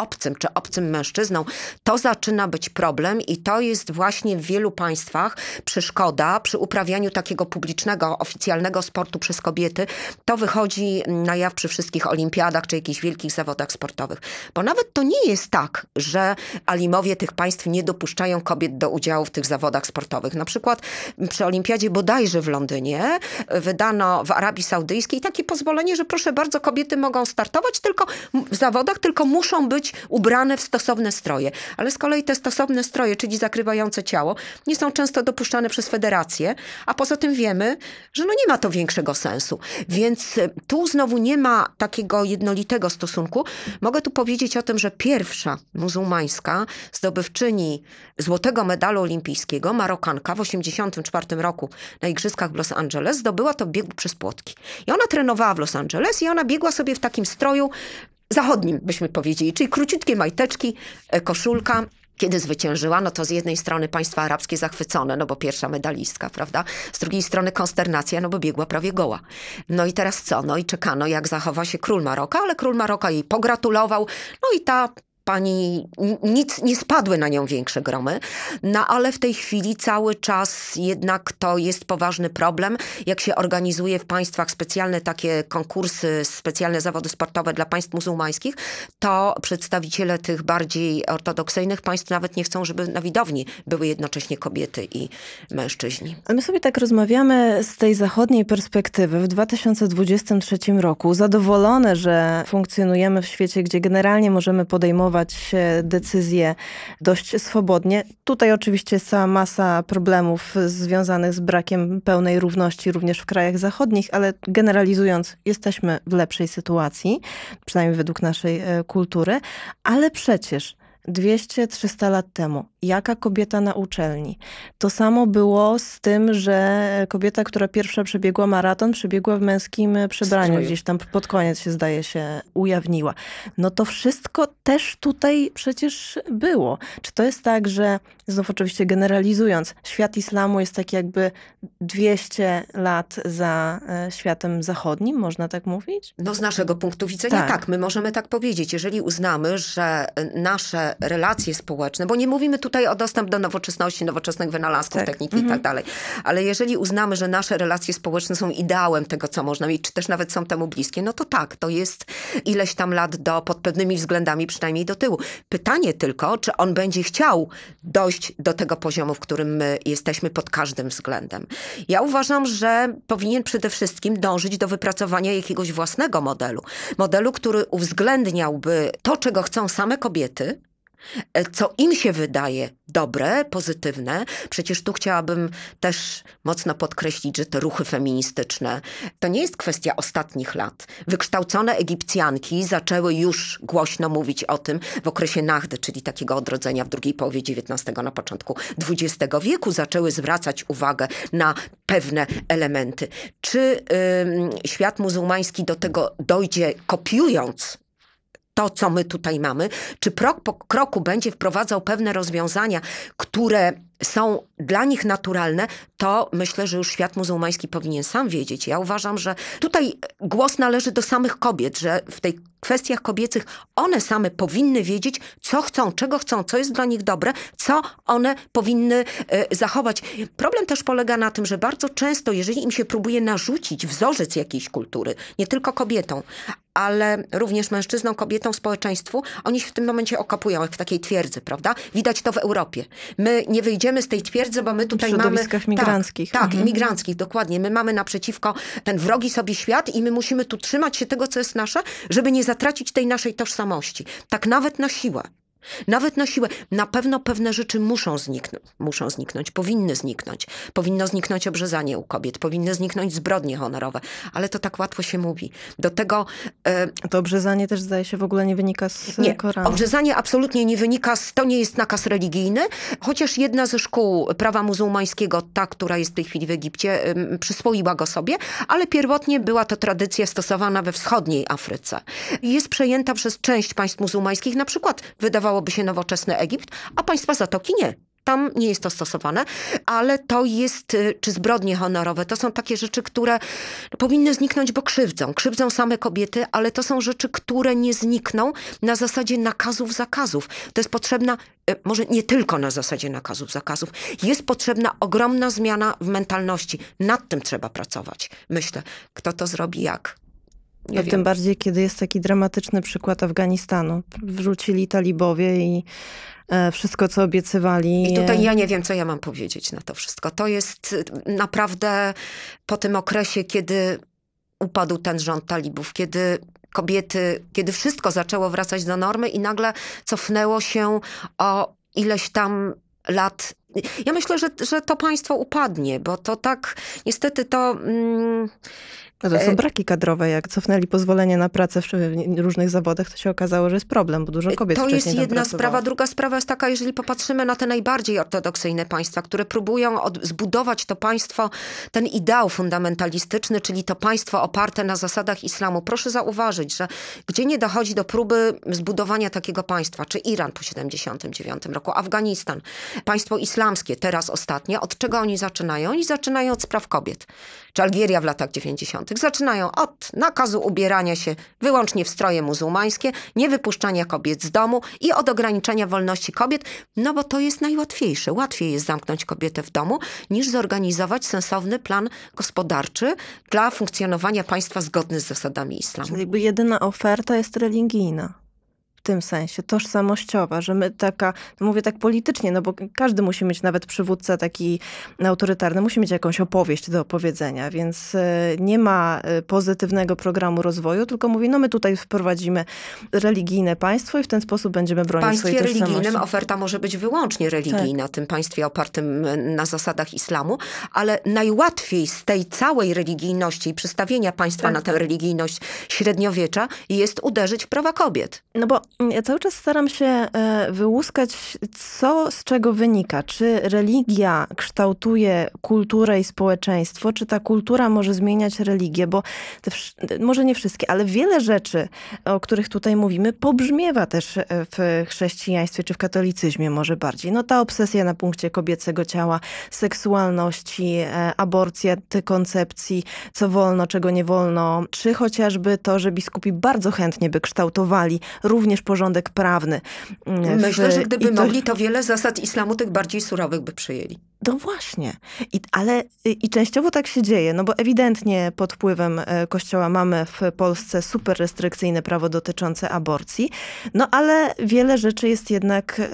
obcym czy obcym mężczyzną, to zaczyna być problem i to jest właśnie w wielu państwach przeszkoda przy uprawianiu takiego publicznego, oficjalnego sportu przez kobiety. To wychodzi na jaw przy wszystkich olimpiadach czy jakichś wielkich zawodach sportowych. Bo nawet to nie jest tak, że alimowie tych państw nie dopuszczają kobiet do udziału w tych zawodach sportowych. Na przykład przy olimpiadzie bodajże w Londynie wydano w Arabii Saudyjskiej takie pozwolenie, że proszę bardzo, kobiety mogą startować tylko w zawodach, tylko muszą być ubrane w stosowne stroje. Ale z kolei te stosowne stroje, czyli zakrywające ciało, nie są często dopuszczane przez federację, a poza tym wiemy, że no nie ma to większego sensu. Więc e, tu znowu nie ma takiego jednolitego stosunku. Mogę tu powiedzieć o tym, że pierwsza muzułmańska zdobywczyni złotego medalu olimpijskiego, Marokanka w 1984 roku na Igrzyskach w Los Angeles, zdobyła to w biegu przez płotki. I ona trenowała w Los Angeles i ona biegła sobie w takim stroju zachodnim, byśmy powiedzieli, czyli króciutkie majteczki, e, koszulka, kiedy zwyciężyła, no to z jednej strony państwa arabskie zachwycone, no bo pierwsza medalistka, prawda? Z drugiej strony konsternacja, no bo biegła prawie goła. No i teraz co? No i czekano, jak zachowa się król Maroka, ale król Maroka jej pogratulował, no i ta pani, nic, nie spadły na nią większe gromy, no ale w tej chwili cały czas jednak to jest poważny problem. Jak się organizuje w państwach specjalne takie konkursy, specjalne zawody sportowe dla państw muzułmańskich, to przedstawiciele tych bardziej ortodoksyjnych państw nawet nie chcą, żeby na widowni były jednocześnie kobiety i mężczyźni. My sobie tak rozmawiamy z tej zachodniej perspektywy. W 2023 roku zadowolone, że funkcjonujemy w świecie, gdzie generalnie możemy podejmować podejmować e, decyzje dość swobodnie. Tutaj oczywiście jest cała masa problemów związanych z brakiem pełnej równości również w krajach zachodnich, ale generalizując, jesteśmy w lepszej sytuacji, przynajmniej według naszej e, kultury, ale przecież 200-300 lat temu. Jaka kobieta na uczelni? To samo było z tym, że kobieta, która pierwsza przebiegła maraton, przebiegła w męskim przebraniu. Gdzieś tam pod koniec się zdaje się ujawniła. No to wszystko też tutaj przecież było. Czy to jest tak, że znów oczywiście generalizując, świat islamu jest taki jakby 200 lat za e, światem zachodnim, można tak mówić? No z naszego punktu widzenia tak. tak. My możemy tak powiedzieć, jeżeli uznamy, że e, nasze relacje społeczne, bo nie mówimy tutaj o dostęp do nowoczesności, nowoczesnych wynalazków, tak. techniki mhm. i tak dalej, ale jeżeli uznamy, że nasze relacje społeczne są ideałem tego, co można mieć, czy też nawet są temu bliskie, no to tak, to jest ileś tam lat do, pod pewnymi względami przynajmniej do tyłu. Pytanie tylko, czy on będzie chciał dojść dojść do tego poziomu, w którym my jesteśmy pod każdym względem. Ja uważam, że powinien przede wszystkim dążyć do wypracowania jakiegoś własnego modelu. Modelu, który uwzględniałby to, czego chcą same kobiety, E, co im się wydaje dobre, pozytywne. Przecież tu chciałabym też mocno podkreślić, że te ruchy feministyczne to nie jest kwestia ostatnich lat. Wykształcone Egipcjanki zaczęły już głośno mówić o tym w okresie Nachdy, czyli takiego odrodzenia w drugiej połowie XIX, na początku XX wieku, zaczęły zwracać uwagę na pewne elementy. Czy yy, świat muzułmański do tego dojdzie kopiując to, co my tutaj mamy, czy krok po kroku będzie wprowadzał pewne rozwiązania, które są dla nich naturalne, to myślę, że już świat muzułmański powinien sam wiedzieć. Ja uważam, że tutaj głos należy do samych kobiet, że w tej kwestiach kobiecych one same powinny wiedzieć, co chcą, czego chcą, co jest dla nich dobre, co one powinny y, zachować. Problem też polega na tym, że bardzo często, jeżeli im się próbuje narzucić wzorzec jakiejś kultury, nie tylko kobietom, ale również mężczyznom, kobietom, społeczeństwu, oni się w tym momencie okapują, jak w takiej twierdzy, prawda? Widać to w Europie. My nie wyjdziemy wyjdziemy z tej twierdzy, bo my tutaj mamy... W migranckich. Tak, tak mhm. imigranckich, dokładnie. My mamy naprzeciwko ten wrogi sobie świat i my musimy tu trzymać się tego, co jest nasze, żeby nie zatracić tej naszej tożsamości. Tak nawet na siłę. Nawet na siłę. Na pewno pewne rzeczy muszą, zniknąć, muszą zniknąć, powinny zniknąć. Powinno zniknąć obrzezanie u kobiet, powinny zniknąć zbrodnie honorowe, ale to tak łatwo się mówi. Do tego... Y to obrzezanie też zdaje się w ogóle nie wynika z e, nie, Koranu. Obrzezanie absolutnie nie wynika z... To nie jest nakaz religijny, chociaż jedna ze szkół prawa muzułmańskiego, ta, która jest w tej chwili w Egipcie, przyswoiła go sobie, ale pierwotnie była to tradycja stosowana we wschodniej Afryce. Jest przejęta przez część państw muzułmańskich, na przykład wydawało stosowałoby się nowoczesny Egipt, a państwa Zatoki nie. Tam nie jest to stosowane, ale to jest, y, czy zbrodnie honorowe, to są takie rzeczy, które powinny zniknąć, bo krzywdzą. Krzywdzą same kobiety, ale to są rzeczy, które nie znikną na zasadzie nakazów, zakazów. To jest potrzebna, y, może nie tylko na zasadzie nakazów, zakazów, jest potrzebna ogromna zmiana w mentalności. Nad tym trzeba pracować, myślę. Kto to zrobi, jak? To ja tym bardziej, kiedy jest taki dramatyczny przykład Afganistanu. Wrzucili talibowie i e, wszystko, co obiecywali. I tutaj e, ja nie wiem, co ja mam powiedzieć na to wszystko. To jest y, naprawdę po tym okresie, kiedy upadł ten rząd talibów, kiedy kobiety, kiedy wszystko zaczęło wracać do normy i nagle cofnęło się o ileś tam lat. Ja myślę, że, że to państwo upadnie, bo to tak, niestety to... Mm, to są e, braki kadrowe. Jak cofnęli pozwolenie na pracę w różnych zawodach, to się okazało, że jest problem, bo dużo e, kobiet To jest jedna sprawa. Druga sprawa jest taka, jeżeli popatrzymy na te najbardziej ortodoksyjne państwa, które próbują od, zbudować to państwo, ten ideał fundamentalistyczny, czyli to państwo oparte na zasadach islamu. Proszę zauważyć, że gdzie nie dochodzi do próby zbudowania takiego państwa, czy Iran po 79 roku, Afganistan, państwo islamskie teraz ostatnie, od czego oni zaczynają? Oni zaczynają od spraw kobiet. Czy Algieria w latach 90 Zaczynają od nakazu ubierania się wyłącznie w stroje muzułmańskie, niewypuszczania kobiet z domu i od ograniczenia wolności kobiet, no bo to jest najłatwiejsze. Łatwiej jest zamknąć kobietę w domu, niż zorganizować sensowny plan gospodarczy dla funkcjonowania państwa zgodny z zasadami islamu. Czyli jedyna oferta jest religijna tym sensie tożsamościowa, że my taka, no mówię tak politycznie, no bo każdy musi mieć, nawet przywódca taki autorytarny, musi mieć jakąś opowieść do opowiedzenia, więc e, nie ma e, pozytywnego programu rozwoju, tylko mówi, no my tutaj wprowadzimy religijne państwo i w ten sposób będziemy bronić Państwie swojej tożsamości. W religijnym oferta może być wyłącznie religijna, tak. tym państwie opartym e, na zasadach islamu, ale najłatwiej z tej całej religijności i przystawienia państwa tak. na tę religijność średniowiecza jest uderzyć w prawa kobiet. No bo Mm, ja cały czas staram się e, wyłuskać, co z czego wynika. Czy religia kształtuje kulturę i społeczeństwo, czy ta kultura może zmieniać religię? Bo te, może nie wszystkie, ale wiele rzeczy, o których tutaj mówimy, pobrzmiewa też e, w chrześcijaństwie czy w katolicyzmie może bardziej. No ta obsesja na punkcie kobiecego ciała, seksualności, e, aborcja, koncepcji, co wolno, czego nie wolno, czy chociażby to, że biskupi bardzo chętnie by kształtowali również porządek prawny. Mm, Myślę, że gdyby to... mogli, to wiele zasad islamu tych bardziej surowych by przyjęli. No właśnie. I, ale y, i częściowo tak się dzieje, no bo ewidentnie pod wpływem e, kościoła mamy w Polsce super restrykcyjne prawo dotyczące aborcji, no ale wiele rzeczy jest jednak, y,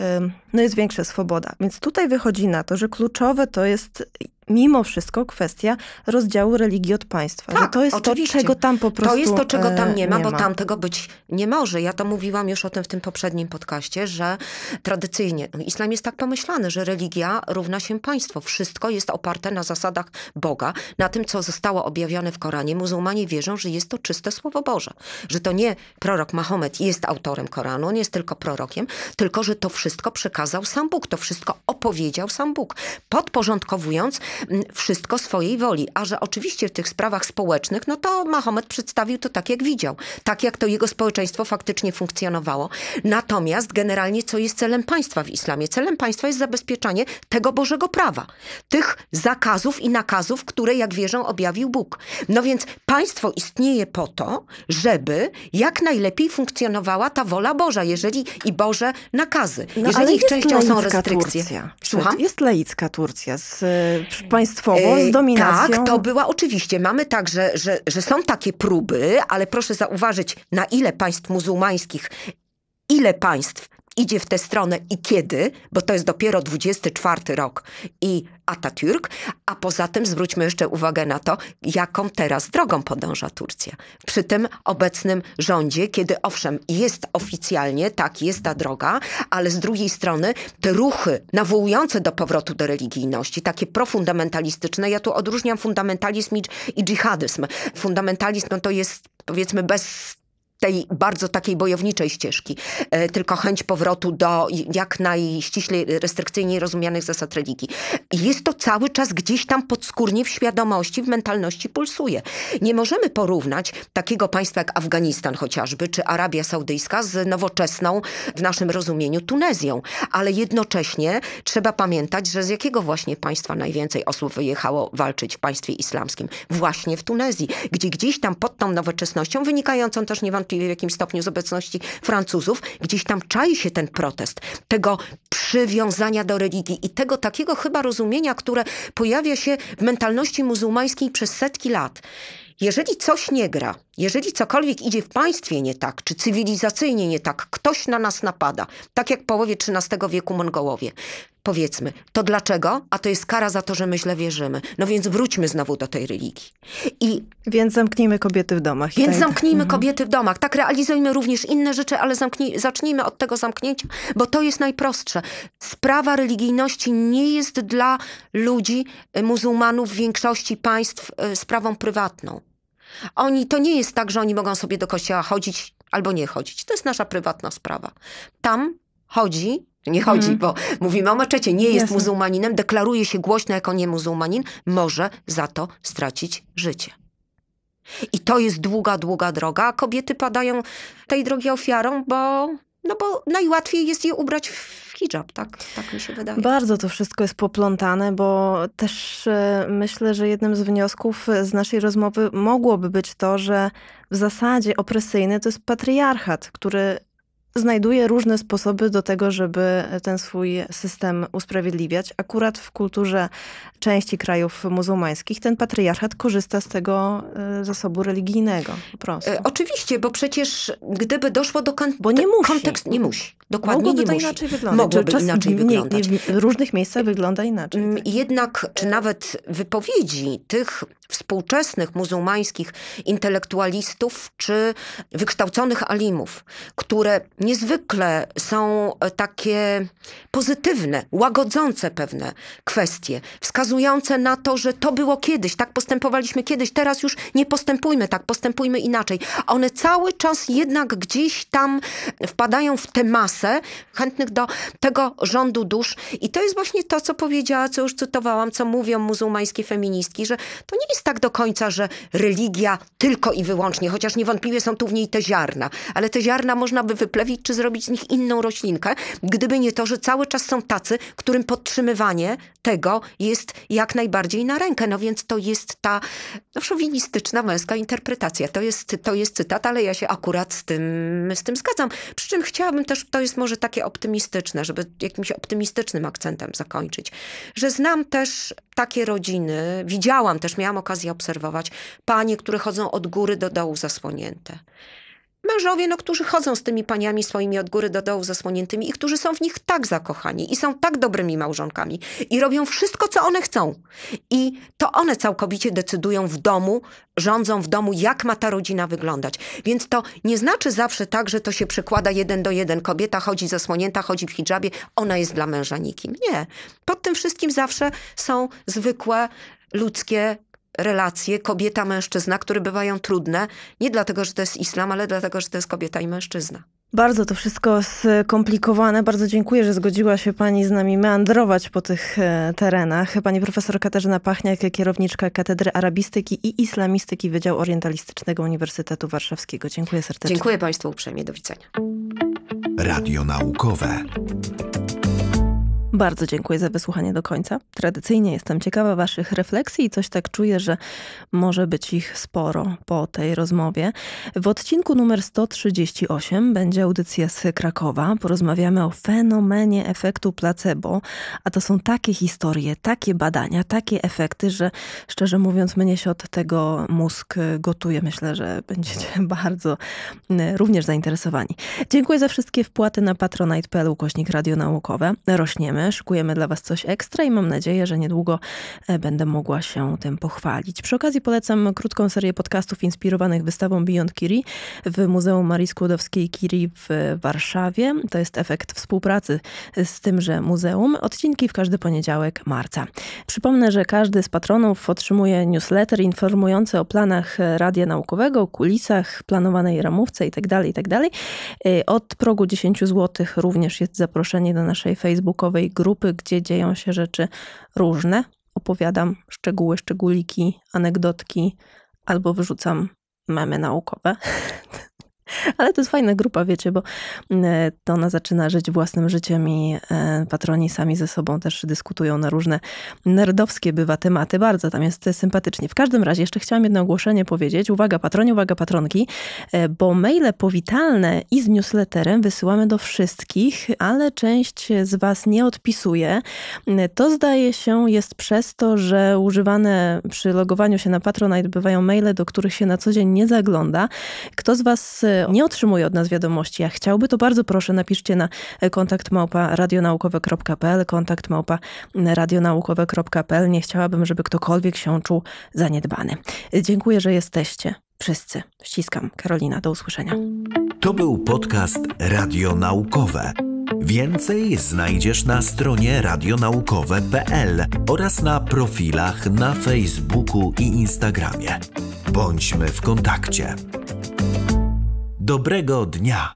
no jest większa swoboda. Więc tutaj wychodzi na to, że kluczowe to jest mimo wszystko kwestia rozdziału religii od państwa. Tak, to jest oczywiście. to, czego tam po prostu To jest to, czego tam nie ma, nie bo ma. tam tego być nie może. Ja to mówiłam już o tym w tym poprzednim podcaście, że tradycyjnie no, islam jest tak pomyślany, że religia równa się państwo. Wszystko jest oparte na zasadach Boga, na tym, co zostało objawione w Koranie. Muzułmanie wierzą, że jest to czyste Słowo Boże. Że to nie prorok Mahomet jest autorem Koranu, on jest tylko prorokiem, tylko, że to wszystko przekazał sam Bóg. To wszystko opowiedział sam Bóg. Podporządkowując Mm, wszystko swojej woli. A że oczywiście w tych sprawach społecznych, no to Mahomet przedstawił to tak, jak widział, tak jak to jego społeczeństwo faktycznie funkcjonowało. Natomiast generalnie, co jest celem państwa w islamie? Celem państwa jest zabezpieczanie tego Bożego prawa, tych zakazów i nakazów, które, jak wierzą, objawił Bóg. No więc państwo istnieje po to, żeby jak najlepiej funkcjonowała ta wola Boża, jeżeli i Boże nakazy. No, jeżeli ich częścią są restrykcje. Turcja. Słucham? Jest laicka Turcja z e, państwowo z e, dominacją. Tak, to była oczywiście. Mamy także, że, że są takie próby, ale proszę zauważyć, na ile państw muzułmańskich, ile państw idzie w tę stronę i kiedy, bo to jest dopiero 24 rok i Atatürk, a poza tym zwróćmy jeszcze uwagę na to, jaką teraz drogą podąża Turcja. Przy tym obecnym rządzie, kiedy owszem, jest oficjalnie, tak, jest ta droga, ale z drugiej strony te ruchy nawołujące do powrotu do religijności, takie profundamentalistyczne, ja tu odróżniam fundamentalizm i, dżihadyzm. Fundamentalizm no to jest powiedzmy bez tej bardzo takiej bojowniczej ścieżki, e, tylko chęć powrotu do jak najściślej restrykcyjniej rozumianych zasad religii. Jest to cały czas gdzieś tam podskórnie w świadomości, w mentalności pulsuje. Nie możemy porównać takiego państwa jak Afganistan chociażby, czy Arabia Saudyjska z nowoczesną w naszym rozumieniu Tunezją, ale jednocześnie trzeba pamiętać, że z jakiego właśnie państwa najwięcej osób wyjechało walczyć w państwie islamskim? Właśnie w Tunezji, gdzie gdzieś tam pod tą nowoczesnością, wynikającą też niewątpliwie niewątpliwie w jakimś stopniu z obecności Francuzów, gdzieś tam czai się ten protest, tego przywiązania do religii i tego takiego chyba rozumienia, które pojawia się w mentalności muzułmańskiej przez setki lat. Jeżeli coś nie gra, jeżeli cokolwiek idzie w państwie nie tak, czy cywilizacyjnie nie tak, ktoś na nas napada, tak jak w połowie XIII wieku Mongołowie, powiedzmy, to dlaczego? A to jest kara za to, że my źle wierzymy. No więc wróćmy znowu do tej religii. I więc zamknijmy kobiety w domach. Więc tak. zamknijmy mhm. kobiety w domach. Tak, realizujmy również inne rzeczy, ale zamknij, zacznijmy od tego zamknięcia, bo to jest najprostsze. Sprawa religijności nie jest dla ludzi, y, muzułmanów, większości państw y, sprawą prywatną. Oni, to nie jest tak, że oni mogą sobie do kościoła chodzić albo nie chodzić. To jest nasza prywatna sprawa. Tam chodzi nie chodzi, mm. bo mówimy o meczecie, nie jest Jasne. muzułmaninem, deklaruje się głośno jako niemuzułmanin, może za to stracić życie. I to jest długa, długa droga, a kobiety padają tej drogi ofiarą, bo no bo najłatwiej jest je ubrać w hijab, tak? Tak mi się wydaje. Bardzo to wszystko jest poplątane, bo też e, myślę, że jednym z wniosków z naszej rozmowy mogłoby być to, że w zasadzie opresyjny to jest patriarchat, który znajduje różne sposoby do tego, żeby ten swój system usprawiedliwiać. Akurat w kulturze części krajów muzułmańskich ten patriarchat korzysta z tego y, zasobu religijnego po prostu. E, oczywiście, bo przecież gdyby doszło do kon- bo nie musi. Kontekst Nie musi. Dokładnie Mogłoby nie to musi. inaczej wyglądać. Mogłoby Czas inaczej wyglądać. Nie, w różnych miejscach mm, wygląda inaczej. Mm, tak. Jednak, czy nawet wypowiedzi tych współczesnych muzułmańskich intelektualistów, czy wykształconych alimów, które niezwykle są e, takie pozytywne, łagodzące pewne kwestie, wskazujące na to, że to było kiedyś, tak postępowaliśmy kiedyś, teraz już nie postępujmy tak, postępujmy inaczej. One cały czas jednak gdzieś tam wpadają w tę masę chętnych do tego rządu dusz i to jest właśnie to, co powiedziała, co już cytowałam, co mówią muzułmańskie feministki, że to nie jest tak do końca, że religia tylko i wyłącznie, chociaż niewątpliwie są tu w niej te ziarna, ale te ziarna można by wyplewać czy zrobić z nich inną roślinkę, gdyby nie to, że cały czas są tacy, którym podtrzymywanie tego jest jak najbardziej na rękę. No więc to jest ta no, szowinistyczna męska interpretacja. To jest, to jest cytat, ale ja się akurat z tym, z tym zgadzam. Przy czym chciałabym też, to jest może takie optymistyczne, żeby jakimś optymistycznym akcentem zakończyć, że znam też takie rodziny, widziałam też, miałam okazję obserwować, panie, które chodzą od góry do dołu zasłonięte mężowie, no, którzy chodzą z tymi paniami swoimi od góry do dołu zasłoniętymi i którzy są w nich tak zakochani i są tak dobrymi małżonkami i robią wszystko, co one chcą. I to one całkowicie decydują w domu, rządzą w domu, jak ma ta rodzina wyglądać. Więc to nie znaczy zawsze tak, że to się przekłada jeden do jeden. Kobieta chodzi zasłonięta, chodzi w hijabie, ona jest dla męża nikim. Nie. Pod tym wszystkim zawsze są zwykłe ludzkie relacje kobieta-mężczyzna, które bywają trudne, nie dlatego, że to jest islam, ale dlatego, że to jest kobieta i mężczyzna. Bardzo to wszystko skomplikowane. Bardzo dziękuję, że zgodziła się Pani z nami meandrować po tych e, terenach. Pani profesor Katarzyna Pachniak, kierowniczka Katedry Arabistyki i Islamistyki Wydziału Orientalistycznego Uniwersytetu Warszawskiego. Dziękuję serdecznie. Dziękuję Państwu uprzejmie. Do widzenia. Radio Naukowe. Bardzo dziękuję za wysłuchanie do końca. Tradycyjnie jestem ciekawa Waszych refleksji i coś tak czuję, że może być ich sporo po tej rozmowie. W odcinku numer 138 będzie audycja z Krakowa. Porozmawiamy o fenomenie efektu placebo, a to są takie historie, takie badania, takie efekty, że szczerze mówiąc, mnie się od tego mózg gotuje. Myślę, że będziecie bardzo mm, również zainteresowani. Dziękuję za wszystkie wpłaty na patronite.pl ukośnik radio naukowe. Rośniemy szukujemy szykujemy dla Was coś ekstra i mam nadzieję, że niedługo e, będę mogła się tym pochwalić. Przy okazji polecam krótką serię podcastów inspirowanych wystawą Beyond Kiri w Muzeum Marii Skłodowskiej Kiri w Warszawie. To jest efekt współpracy z tymże muzeum. Odcinki w każdy poniedziałek marca. Przypomnę, że każdy z patronów otrzymuje newsletter informujący o planach e, Radia Naukowego, kulisach, planowanej ramówce itd. Tak itd. Tak e, od progu 10 zł również jest zaproszenie do naszej facebookowej grupy, gdzie dzieją się rzeczy różne. Opowiadam szczegóły, szczególiki, anegdotki albo wyrzucam memy naukowe. Ale to jest fajna grupa, wiecie, bo mm, e, to ona zaczyna żyć własnym życiem i e, patroni sami ze sobą też dyskutują na różne nerdowskie bywa tematy. Bardzo tam jest sympatycznie. W każdym razie jeszcze chciałam jedno ogłoszenie powiedzieć. Uwaga patroni, uwaga patronki, e, bo maile powitalne i z newsletterem wysyłamy do wszystkich, ale część z was nie odpisuje. To zdaje się jest przez to, że używane przy logowaniu się na Patronite bywają maile, do których się na co dzień nie zagląda. Kto z was nie otrzymuje od nas wiadomości, a chciałby, to bardzo proszę napiszcie na kontakt małpa radionaukowe.pl, kontakt małpa radionaukowe.pl. Nie chciałabym, żeby ktokolwiek się czuł zaniedbany. Dziękuję, że jesteście. Wszyscy. Ściskam. Karolina, do usłyszenia. To był podcast Radio Naukowe. Więcej znajdziesz na stronie radionaukowe.pl oraz na profilach na Facebooku i Instagramie. Bądźmy w kontakcie. Dobrego dnia!